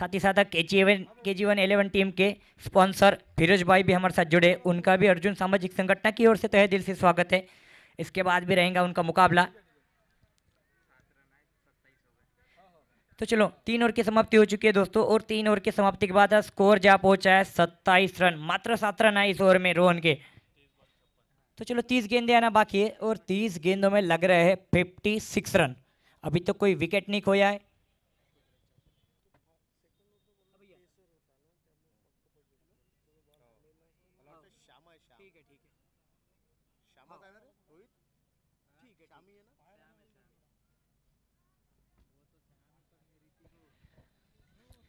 साथ ही साथ के G one K G one eleven team के स्पॉन्सर फिरोज भाई भी हमारे साथ जुड़े उनका भी अर्जुन सामाजिक संगठन की ओर से तहे दिल से स्वागत है इसके बाद भी रहेगा उनका मुकाबला तो चलो तीन ओवर की समाप्ति हो चुकी है दोस्तों और तीन ओवर की समाप्ति के बाद स्कोर जा पहुंचा है सत्ताईस रन मात्र सात रन आए इस ओवर में रोहन के तो चलो तीस गेंदे आना बाकी है और तीस गेंदों में लग रहे हैं फिफ्टी सिक्स रन अभी तो कोई विकेट नहीं खोया है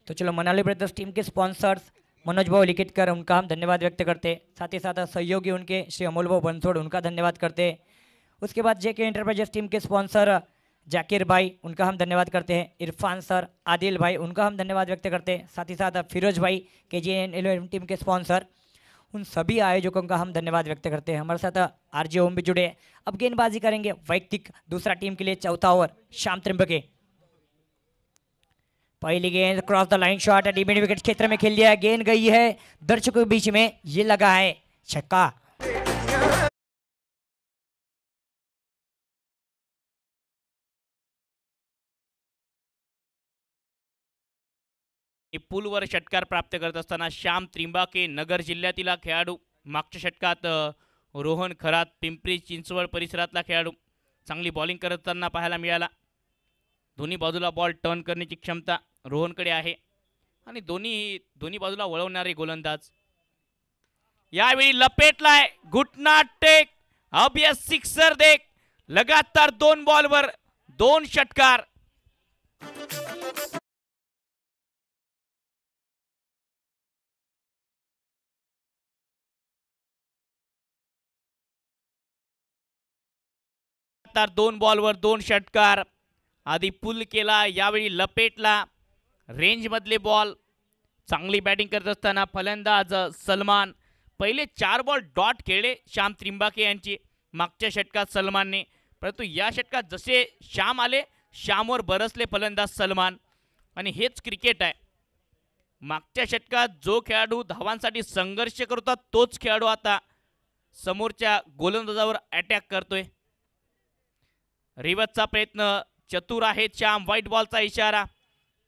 तो चलो मनाली ब्रदर्स टीम के स्पॉन्सर्स मनोज भाव लिखित कर उनका हम धन्यवाद व्यक्त करते साथ ही साथ सहयोगी उनके श्री अमोल भाव बनसोड़ उनका धन्यवाद करते उसके बाद जेके इंटरप्राइजेस टीम के स्पॉन्सर जाकिर भाई उनका हम धन्यवाद करते हैं इरफान सर आदिल भाई उनका हम धन्यवाद व्यक्त करते हैं साथ ही साथ फिरोज भाई के जे एन टीम के स्पॉन्सर उन सभी आयोजकों का हम धन्यवाद व्यक्त करते हैं हमारे साथ आरजे ओम भी जुड़े अब गेंदबाजी करेंगे वैयक्तिक दूसरा टीम के लिए चौथा ओवर शाम त्रिंबके पहली गेंद cross the line shot and immediate wicket क्षेत्र में खेल दिया गेंद गई है दर्शकों के बीच में ये लगा है छक्का पूलवर षटकार प्राप्त करत श्याम त्रिंबाके नगर जिल्ह्यातील हा खेळाडू मागच्या रोहन खरात पिंपरी चिंचवड परिसर खेळाडू चांगली बॉलिंग करत असताना पाहायला दोन्ही बाजूला बॉल टर्न करण्याची क्षमता रोहनकडे आहे आणि दोन्ही दोन्ही बाजूला वळवणारे गोलंदाज यावेळी लपेटलाय घुटना टेक अभियस सिक्सर देख लगातार दोन बॉलवर दोन षटकार दोन बॉलवर दोन षटकार आधी पुल केला यावेळी लपेटला रेंजमधले बॉल चांगली बॅटिंग करत असताना फलंदाज सलमान पहिले चार बॉल डॉट खेळले श्याम त्रिंबाके यांची मागच्या षटकात सलमानने परंतु या षटकात जसे श्याम आले श्यामवर बरसले फलंदाज सलमान आणि हेच क्रिकेट आहे मागच्या षटकात जो खेळाडू धावांसाठी संघर्ष करतो तोच खेळाडू आता समोरच्या गोलंदाजावर अटॅक करतोय रिवतचा प्रयत्न चतुर आहेत श्याम व्हाईट बॉलचा इशारा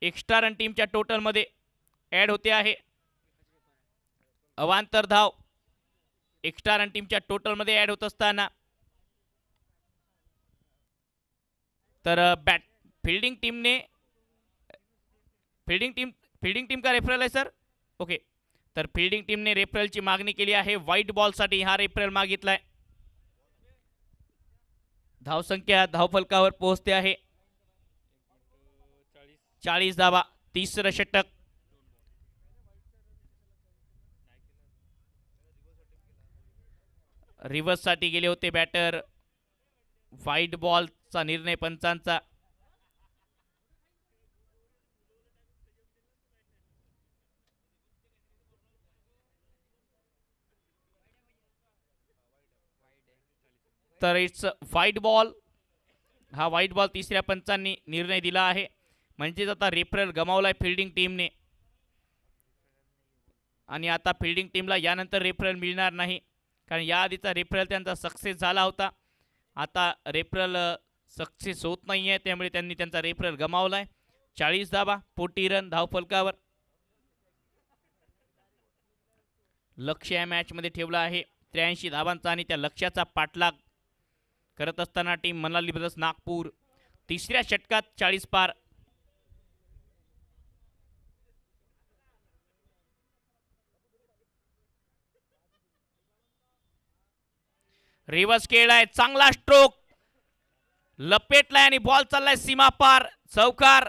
एक्स्ट्रा रन टीमच्या टोटलमध्ये ॲड होते आहे अवांतर धाव एक्स्ट्रा रन टीमच्या टोटलमध्ये ॲड होत असताना तर बॅट फिल्डिंग टीमने फिल्डिंग टीम फिल्डिंग टीम का रेफरल आहे सर ओके तर फिल्डिंग टीमने रेफरलची मागणी केली आहे व्हाईट बॉलसाठी हा रेफरल मागितला आहे धाव धावफलकावर पोहोचते आहे चाळीस धावा तिसरं षटक साठी गेले होते बॅटर व्हाईट बॉलचा निर्णय पंचांचा तर इट्स व्हाईट बॉल हा व्हाईट बॉल तिसऱ्या पंचांनी निर्णय दिला आहे म्हणजेच आता रेफरल गमावला आहे फिल्डिंग टीमने आणि आता फिल्डिंग टीमला यानंतर रेफरल मिळणार नाही कारण याआधीचा रेफरल त्यांचा सक्सेस झाला होता आता रेफरल सक्सेस होत नाही आहे त्यामुळे त्यांनी त्यांचा रेफरल गमावला आहे चाळीस धाबा फोर्टी रन धावफलकावर फलकावर लक्ष या मॅचमध्ये ठेवलं आहे त्र्याऐंशी धावांचा आणि त्या लक्ष्याचा पाठलाग करत असताना टीम मनाली ब्रदर्स नागपूर तिसऱ्या षटकात चाळीस पार रिवर्स केलाय चांगला स्ट्रोक लपेटलाय आणि बॉल चाललाय सीमा पार चौकार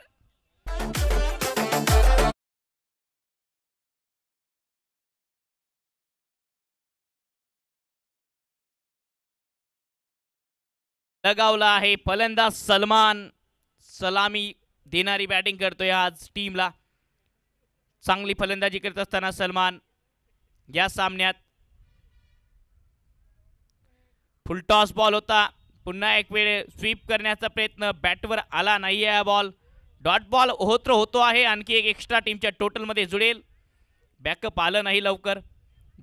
लगावला आहे फलंदाज सलमान सलामी देणारी बॅटिंग करतोय आज टीमला चांगली फलंदाजी करत असताना सलमान या सामन्यात फुल टॉस बॉल होता पुन्हा एक वेळ स्वीप करण्याचा प्रयत्न बॅटवर आला नाही आहे बॉल डॉट बॉल होत्र होतो आहे आणखी एक एक्स्ट्रा टीमच्या टोटलमध्ये जुळेल बॅकअप आलं नाही लवकर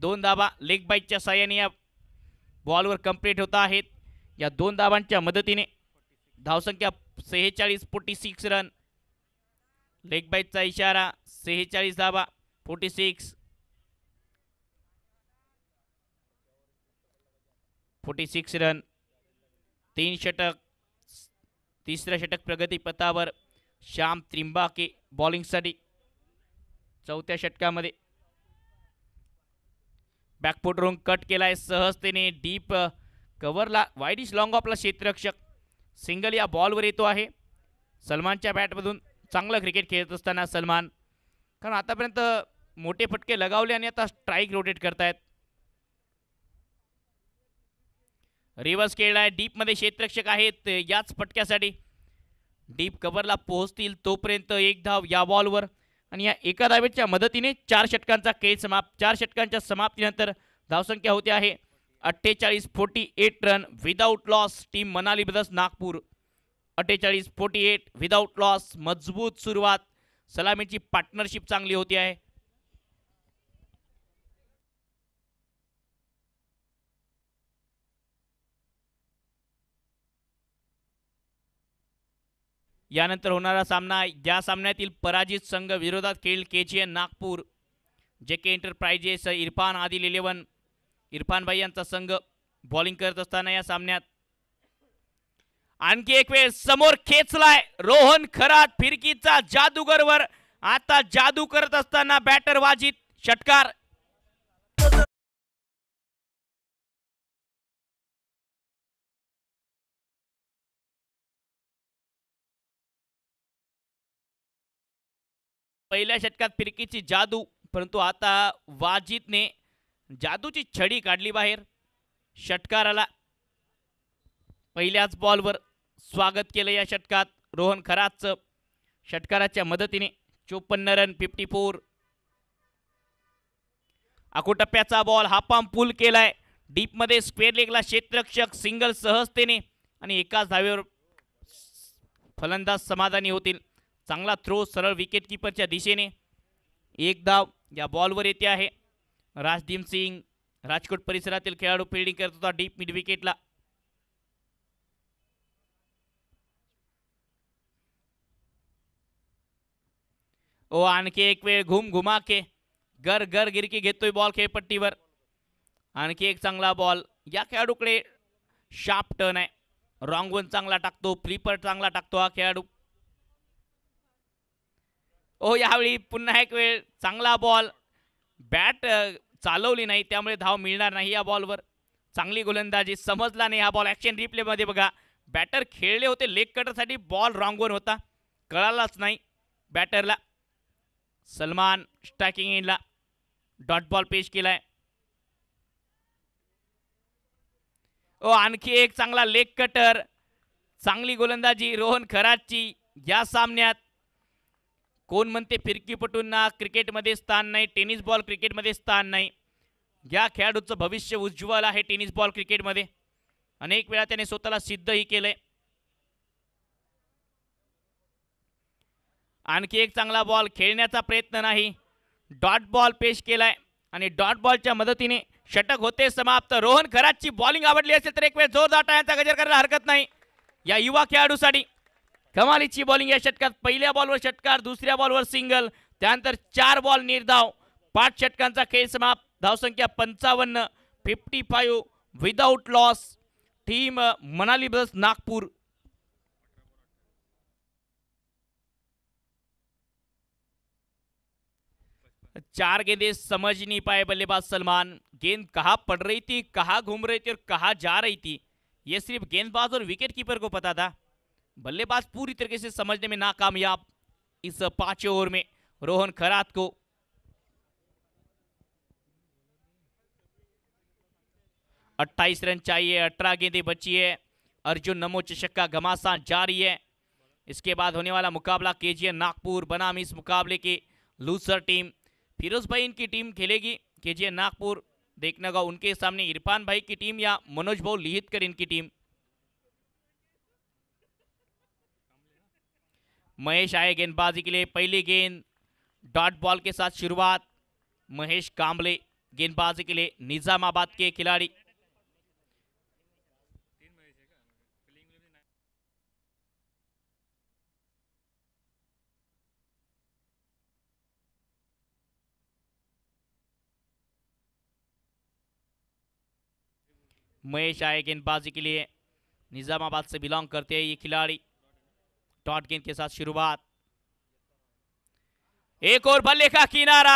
दोन धाबा लेग बाईटच्या साह्याने या बॉलवर कंप्लीट होत आहेत या दोन धाबांच्या मदतीने धावसंख्या सेहेचाळीस फोर्टी सिक्स रन लेग बाईटचा इशारा सेहेचाळीस धाबा forty six forty six run तीन षटक तिसरं षटक प्रगतीपथावर श्याम त्रिंबाके बॉलिंगसाठी चौथ्या षटकामध्ये बॅकफुट रोंग कट केला आहे सहजतेने डीप कव्हरला वाईडिश लॉंग ऑफला क्षेत्ररक्षक सिंगल या बॉलवर येतो आहे सलमानच्या बॅटमधून चांगलं क्रिकेट खेळत असताना सलमान कारण आतापर्यंत मोठे फटके लगावले आणि आता स्ट्राईक रोटेट करतायत रिवर्स केलेला आहे डीपमध्ये क्षेत्रक्षक आहेत याच फटक्यासाठी डीप कव्हरला पोहोचतील तोपर्यंत एक धाव या बॉलवर आणि या एका धावेच्या मदतीने चार षटकांचा केस समाप्त चार षटकांच्या समाप्तीनंतर धावसंख्या होते आहे अठ्ठेचाळीस forty eight run without loss team Manali brothers Nagpur अठ्ठेचाळीस फोर्टी एट विदाऊट लॉस मजबूत सुरुवात सलामीची पार्टनरशिप चांगली होती आहे यानंतर होणारा सामना या सामन्यातील पराजित संघ विरोधात खेळ के G N Nagpur J K enterprises Irfan Adil eleven Irfan भाई यांचा संघ बॉलिंग करत असताना या सामन्यात आणखी एक वेळ समोर खेचलाय रोहन खरात फिरकीचा जादूगरवर आता जादू करत असताना बॅटर वाजित षटकार पहिल्या षटकात फिरकीची जादू परंतु आता वाजितने जादूची छडी काढली बाहेर षटकाराला पहिल्याच बॉलवर स्वागत केलं या षटकात रोहन खराजचं षटकाराच्या मदतीने चोपन्न रन फिफ्टी फोर अकोटप्प्याचा बॉल हापाम पूल केलाय डीपमध्ये स्क्वेअर लेगला क्षेत्रक्षक सिंगल सहजतेने आणि एकाच धावेवर फलंदाज समाधानी होतील चांगला थ्रो सरळ विकेटकीपरच्या दिशेने एक धाव या बॉलवर येते आहे राजदीप सिंग राजकोट परिसरातील खेळाडू फिल्डिंग करत होता डीप मिड विकेटला ओ आणखी एक वेळ घुम घुमा के गर गर गिरकी घेतोय बॉल खेळपट्टीवर आणखी एक चांगला बॉल या खेळाडूकडे शार्प टर्न आहे रॉंग वन चांगला टाकतो फ्लिपर चांगला टाकतो हा खेळाडू ओ हो, यावेळी पुन्हा एक वेळ चांगला बॉल बॅट चालवली नाही त्यामुळे धाव मिळणार नाही या बॉलवर चांगली गोलंदाजी समजला नाही हा बॉल ॲक्शन रिप्लेमध्ये बघा बॅटर खेळले होते लेग कटरसाठी बॉल रॉंगवर होता कळालाच नाही बॅटरला सलमान स्ट्रॅकिंग इनला डॉट बॉल पेश केलाय ओ हो, आणखी एक चांगला लेग कटर चांगली गोलंदाजी रोहन खराची या सामन्यात कोण म्हणते फिरकीपटूंना क्रिकेटमध्ये स्थान नाही टेनिस बॉल क्रिकेटमध्ये स्थान नाही या खेळाडूचं भविष्य उज्ज्वल आहे टेनिस बॉल क्रिकेटमध्ये अनेक वेळा त्याने स्वतःला सिद्धही केलंय आणखी एक चांगला बॉल खेळण्याचा प्रयत्न नाही डॉट बॉल पेश केलाय आणि डॉट बॉलच्या मदतीने षटक होते समाप्त रोहन खराची बॉलिंग आवडली असेल तर एक वेळ जोरदार गजर करायला हरकत नाही या युवा खेळाडूसाठी कमालीची बॉलिंग या षटकात पहिल्या बॉलवर षटकार दुसऱ्या बॉलवर सिंगल त्यानंतर चार बॉल निर्धाव पाच षटकांचा खेळ समाप्त धावसंख्या पंचावन्न fifty five without loss team Manali brothers Nagpur चार गेंदे समझ नहीं पाए बल्लेबाज सलमान गेंद कहाँ पड़ रही थी कहाँ घूम रही थी और कहाँ जा रही थी ये सिर्फ गेंदबाज और विकेटकीपर को पता था बल्लेबाज पूरी तरीके से समझने में नाकामयाब इस पांच ओवर में रोहन खरात को अट्ठाईस रन चाहिए अठारह गेंदे बची है अर्जुन नमो चषक का घमासान जारी है इसके बाद होने वाला मुकाबला के नागपुर बनाम इस मुकाबले की लूसर टीम फिरोज भाई इनकी टीम खेलेगी के नागपुर देखने का उनके सामने इरफान भाई की टीम या मनोज भाव लिहित कर इनकी टीम महेश आए गेंदबाजी के लिए पहली गेंद डॉट बॉल के साथ शुरुआत महेश कांबले गेंदबाजी के लिए निजामाबाद के खिलाड़ी महेश आए गेंदबाजी के लिए निजामाबाद से बिलोंग करते हैं ये खिलाड़ी डॉट गेंद के साथ शुरुआत एक और बल्ले का किनारा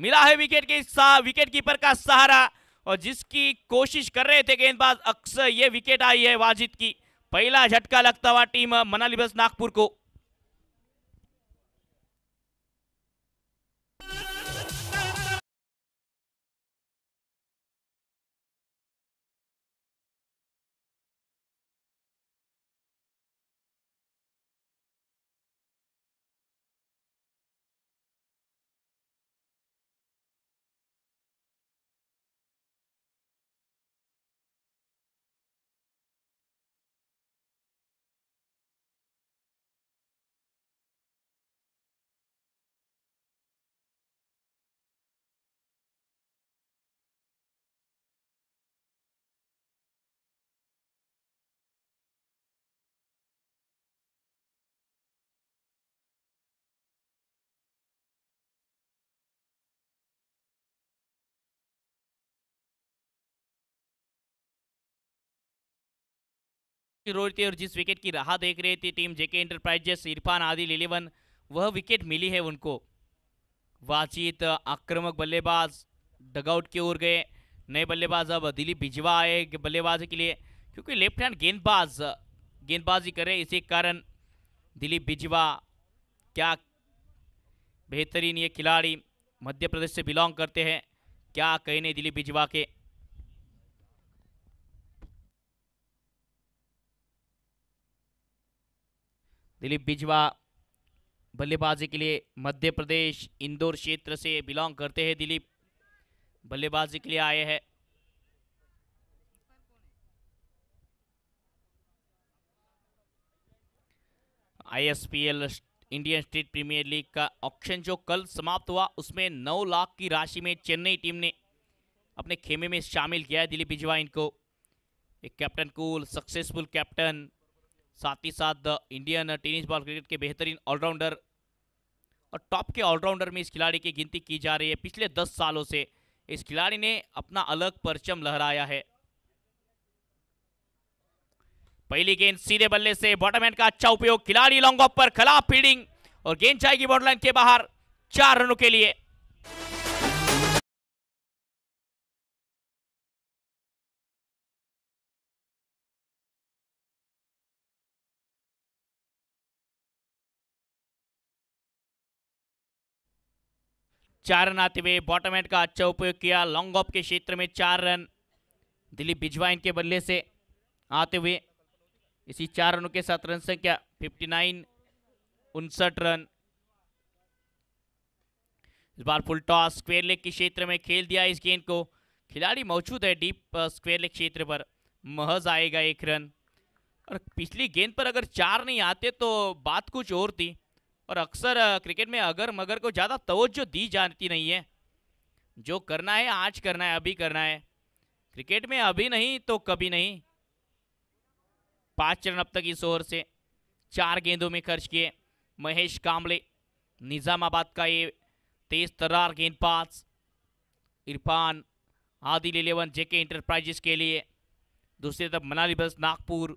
मिला है विकेट के विकेट कीपर का सहारा और जिसकी कोशिश कर रहे थे गेंदबाज अक्सर ये विकेट आई है वाजिद की पहला झटका लगता हुआ टीम मनाली बस नागपुर को की जरूरत थी और जिस विकेट की राह देख रही थी team JK enterprises Irfan Adil eleven वह विकेट मिली है उनको वाचित आक्रमक बल्लेबाज डगआउट की ओर गए नए बल्लेबाज अब दिलीप भिजवा आए बल्लेबाजी के लिए क्योंकि लेफ्ट हैंड गेंदबाज गेंदबाजी करे इसी कारण दिलीप भिजवा क्या बेहतरीन ये खिलाड़ी मध्य प्रदेश से बिलोंग करते हैं क्या कहने दिलीप भिजवा के दिलीप बिजवा बल्लेबाजी के लिए मध्य प्रदेश इंदौर क्षेत्र से बिलोंग करते हैं दिलीप बल्लेबाजी के लिए आए हैं ISPL Indian state premier league का ऑक्शन जो कल समाप्त हुआ उसमें 9 लाख की राशि में चेन्नई टीम ने अपने खेमे में शामिल किया है दिलीप बिजवा इनको एक कैप्टन कूल सक्सेसफुल कैप्टन साथ ही साथ इंडियन टेनिस बॉल क्रिकेट के बेहतरीन ऑलराउंडर और टॉप के ऑलराउंडर में इस खिलाड़ी की गिनती की जा रही है पिछले दस सालों से इस खिलाड़ी ने अपना अलग परचम लहराया है पहली गेंद सीधे बल्ले से बॉटम का अच्छा उपयोग खिलाड़ी लॉन्ग ऑफ पर खिलाफ फील्डिंग और गेंद जाएगी बॉर्डलाइन के बाहर चार रनों के लिए चार रन आते हुए बॉटम एंड का अच्छा उपयोग किया लॉन्ग ऑफ के क्षेत्र में चार रन दिलीप बिजवाइन इनके बल्ले से आते हुए इसी चार रनों के साथ रन संख्या 59 उनसठ रन इस बार फुल टॉस स्क्वेयर लेग के क्षेत्र में खेल दिया इस गेंद को खिलाड़ी मौजूद है डीप स्क्वेयर लेग क्षेत्र पर महज आएगा एक रन और पिछली गेंद पर अगर चार नहीं आते तो बात कुछ और थी और अक्सर क्रिकेट में अगर मगर को ज़्यादा तोज्जो दी जाती नहीं है जो करना है आज करना है अभी करना है क्रिकेट में अभी नहीं तो कभी नहीं पाँच रन अब तक इस ओवर से चार गेंदों में खर्च किए महेश कामले निज़ामाबाद का ये तेज तरार गेंदबाज Irfan Adil eleven JK enterprises के लिए दूसरी तरफ मनाली बस नागपुर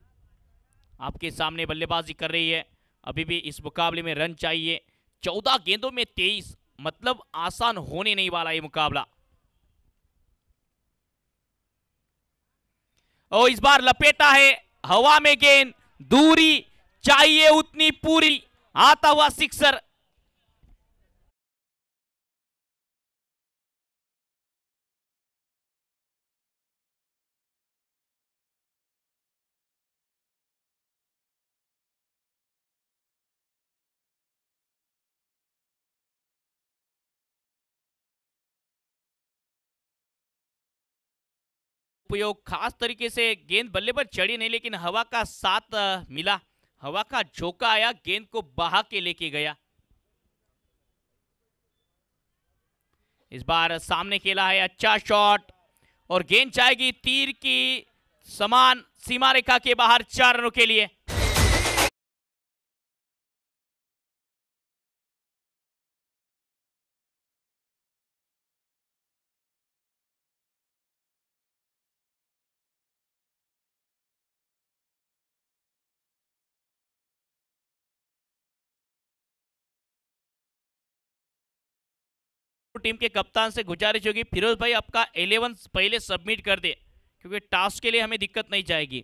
आपके सामने बल्लेबाजी कर रही है अभी भी इस मुकाबले में रन चाहिए चौदह गेंदों में तेईस मतलब आसान होने नहीं वाला ये मुकाबला और इस बार लपेटा है हवा में गेंद दूरी चाहिए उतनी पूरी आता हुआ सिक्सर उपयोग खास तरीके से गेंद बल्ले पर चढ़ी नहीं लेकिन हवा का साथ मिला हवा का झोंका आया गेंद को बहा के लेके गया इस बार सामने खेला है अच्छा शॉट और गेंद जाएगी तीर की समान सीमा रेखा के बाहर चार रनों के लिए टीम के कप्तान से गुजारिश होगी फिरोज भाई आपका एलेवन पहले सबमिट कर दे क्योंकि टास्क के लिए हमें दिक्कत नहीं जाएगी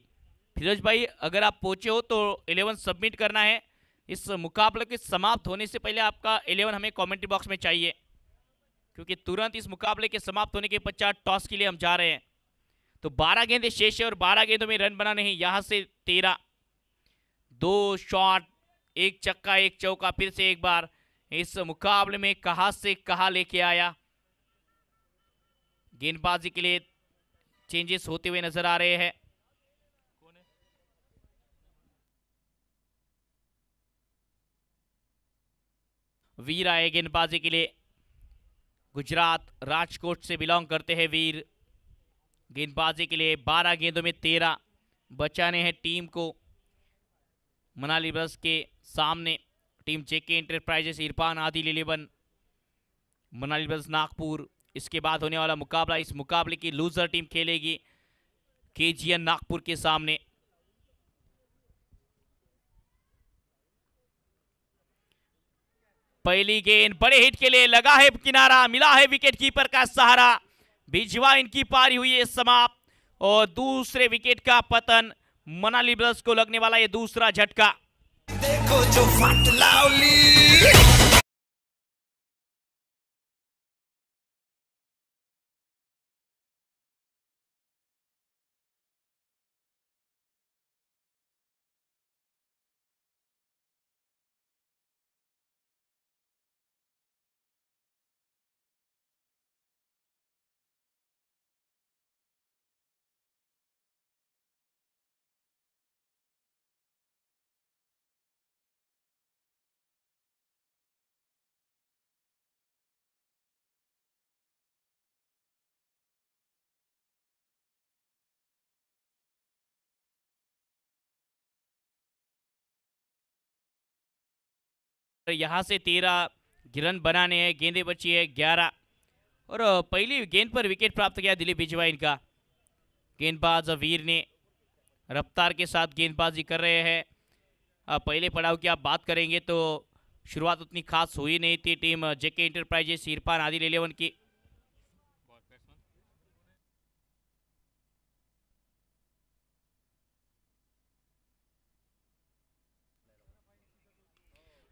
फिरोज भाई अगर आप पहुँचे हो तो एलेवन सबमिट करना है इस मुकाबले के समाप्त होने से पहले आपका एलेवन हमें कॉमेंट्री बॉक्स में चाहिए क्योंकि तुरंत इस मुकाबले के समाप्त होने के पश्चात टॉस के लिए हम जा रहे हैं तो 12 गेंद शेष है और 12 गेंदों में रन बना नहीं यहाँ से 13 दो शॉट एक चक्का एक चौका फिर से एक बार इस मुकाबले में कहा से कहा लेके आया गेंदबाजी के लिए चेंजेस होते हुए नजर आ रहे हैं वीर आए गेंदबाजी के लिए गुजरात राजकोट से बिलोंग करते हैं वीर गेंदबाजी के लिए 12 गेंदों में 13 बचाने हैं टीम को मनाली बस के सामने team JK enterprises Irfan Adil eleven Manali brothers Nagpur इसके बाद होने वाला मुकाबला इस मुकाबले की लूजर टीम खेलेगी के नागपुर के सामने पहली गेंद बड़े हिट के लिए लगा है किनारा मिला है विकेट कीपर का सहारा भिजवा इनकी पारी हुई है समाप्त और दूसरे विकेट का पतन मनाली ब्रदर्स को लगने वाला यह दूसरा झटका देखो जो फट लावली फिर तो यहाँ से तेरह रन बनाने हैं गेंदे बची है ग्यारह और पहली गेंद पर विकेट प्राप्त किया दिलीप बिजवाइन का गेंदबाज वीर ने रफ्तार के साथ गेंदबाजी कर रहे हैं पहले पड़ाव की आप बात करेंगे तो शुरुआत उतनी खास हुई नहीं थी team JK enterprises Irfan Adil eleven की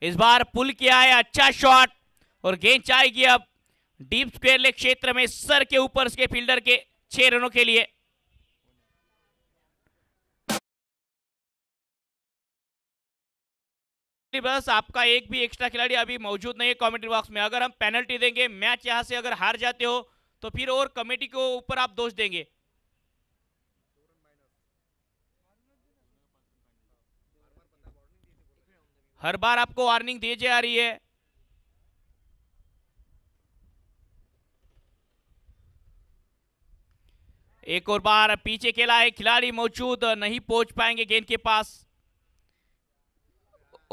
इस बार पुल किया है अच्छा शॉट और गेंद चाहेगी अब डीप स्क्वेयर लेग क्षेत्र में सर के ऊपर उसके फील्डर के छह रनों के लिए बस आपका एक भी एक्स्ट्रा खिलाड़ी अभी मौजूद नहीं है कमेंट्री बॉक्स में अगर हम पेनल्टी देंगे मैच यहां से अगर हार जाते हो तो फिर और कमेटी को ऊपर आप दोष देंगे हर बार आपको वार्निंग दी जा रही है एक और बार पीछे खेला है खिलाड़ी मौजूद नहीं पहुंच पाएंगे गेंद के पास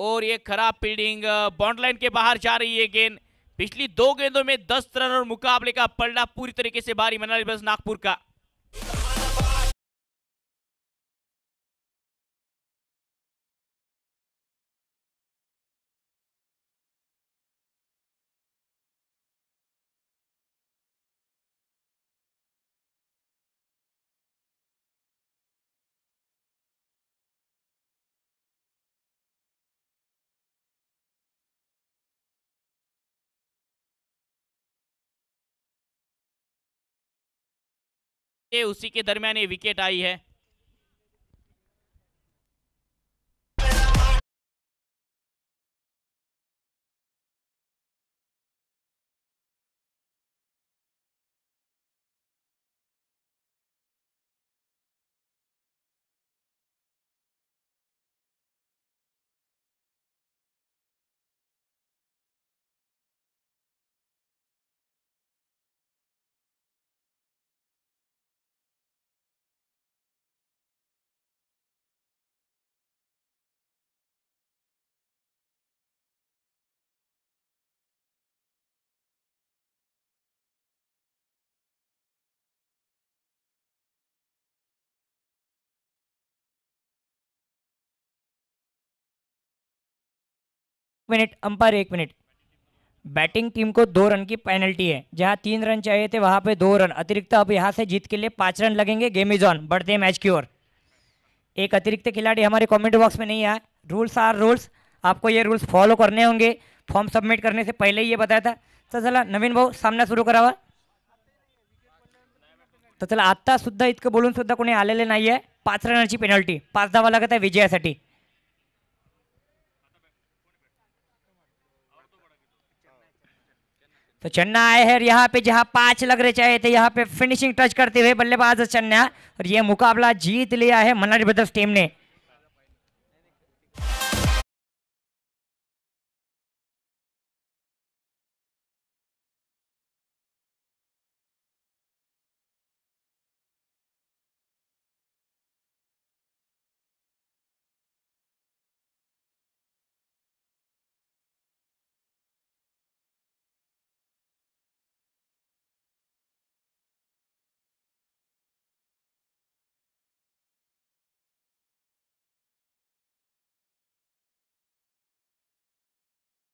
और ये खराब फील्डिंग बाउंड्रीलाइन के बाहर जा रही है गेंद पिछली दो गेंदों में दस रन और मुकाबले का पलड़ा पूरी तरीके से भारी मनाली बस नागपुर का के उसी के दरमियान ये विकेट आई है मिनट अंपायर एक मिनट बैटिंग टीम को दो रन की पेनल्टी है जहां तीन रन चाहिए थे वहां पे दो रन अतिरिक्त अब यहां से जीत के लिए पांच रन लगेंगे गेम इज ऑन बढ़ते हैं मैच की ओर एक अतिरिक्त खिलाड़ी हमारे कमेंट बॉक्स में नहीं आया रूल्स आर रूल्स आपको ये रूल्स फॉलो करने होंगे फॉर्म सबमिट करने से पहले ही ये बताया था तर तो चला नवीन भाऊ सामना सुरू करावा तो चला आता सुधा इतक बोलून सुधा को आलेले है पांच रन की पेनल्टी पांच धावा लगता है विजया विजयासाठी तो चन्ना आए हैं यहाँ पे जहाँ पांच लग रहे चाहे थे यहाँ पे फिनिशिंग टच करते हुए बल्लेबाज चन्ना और ये मुकाबला जीत लिया है मनाज ब्रदर्स टीम ने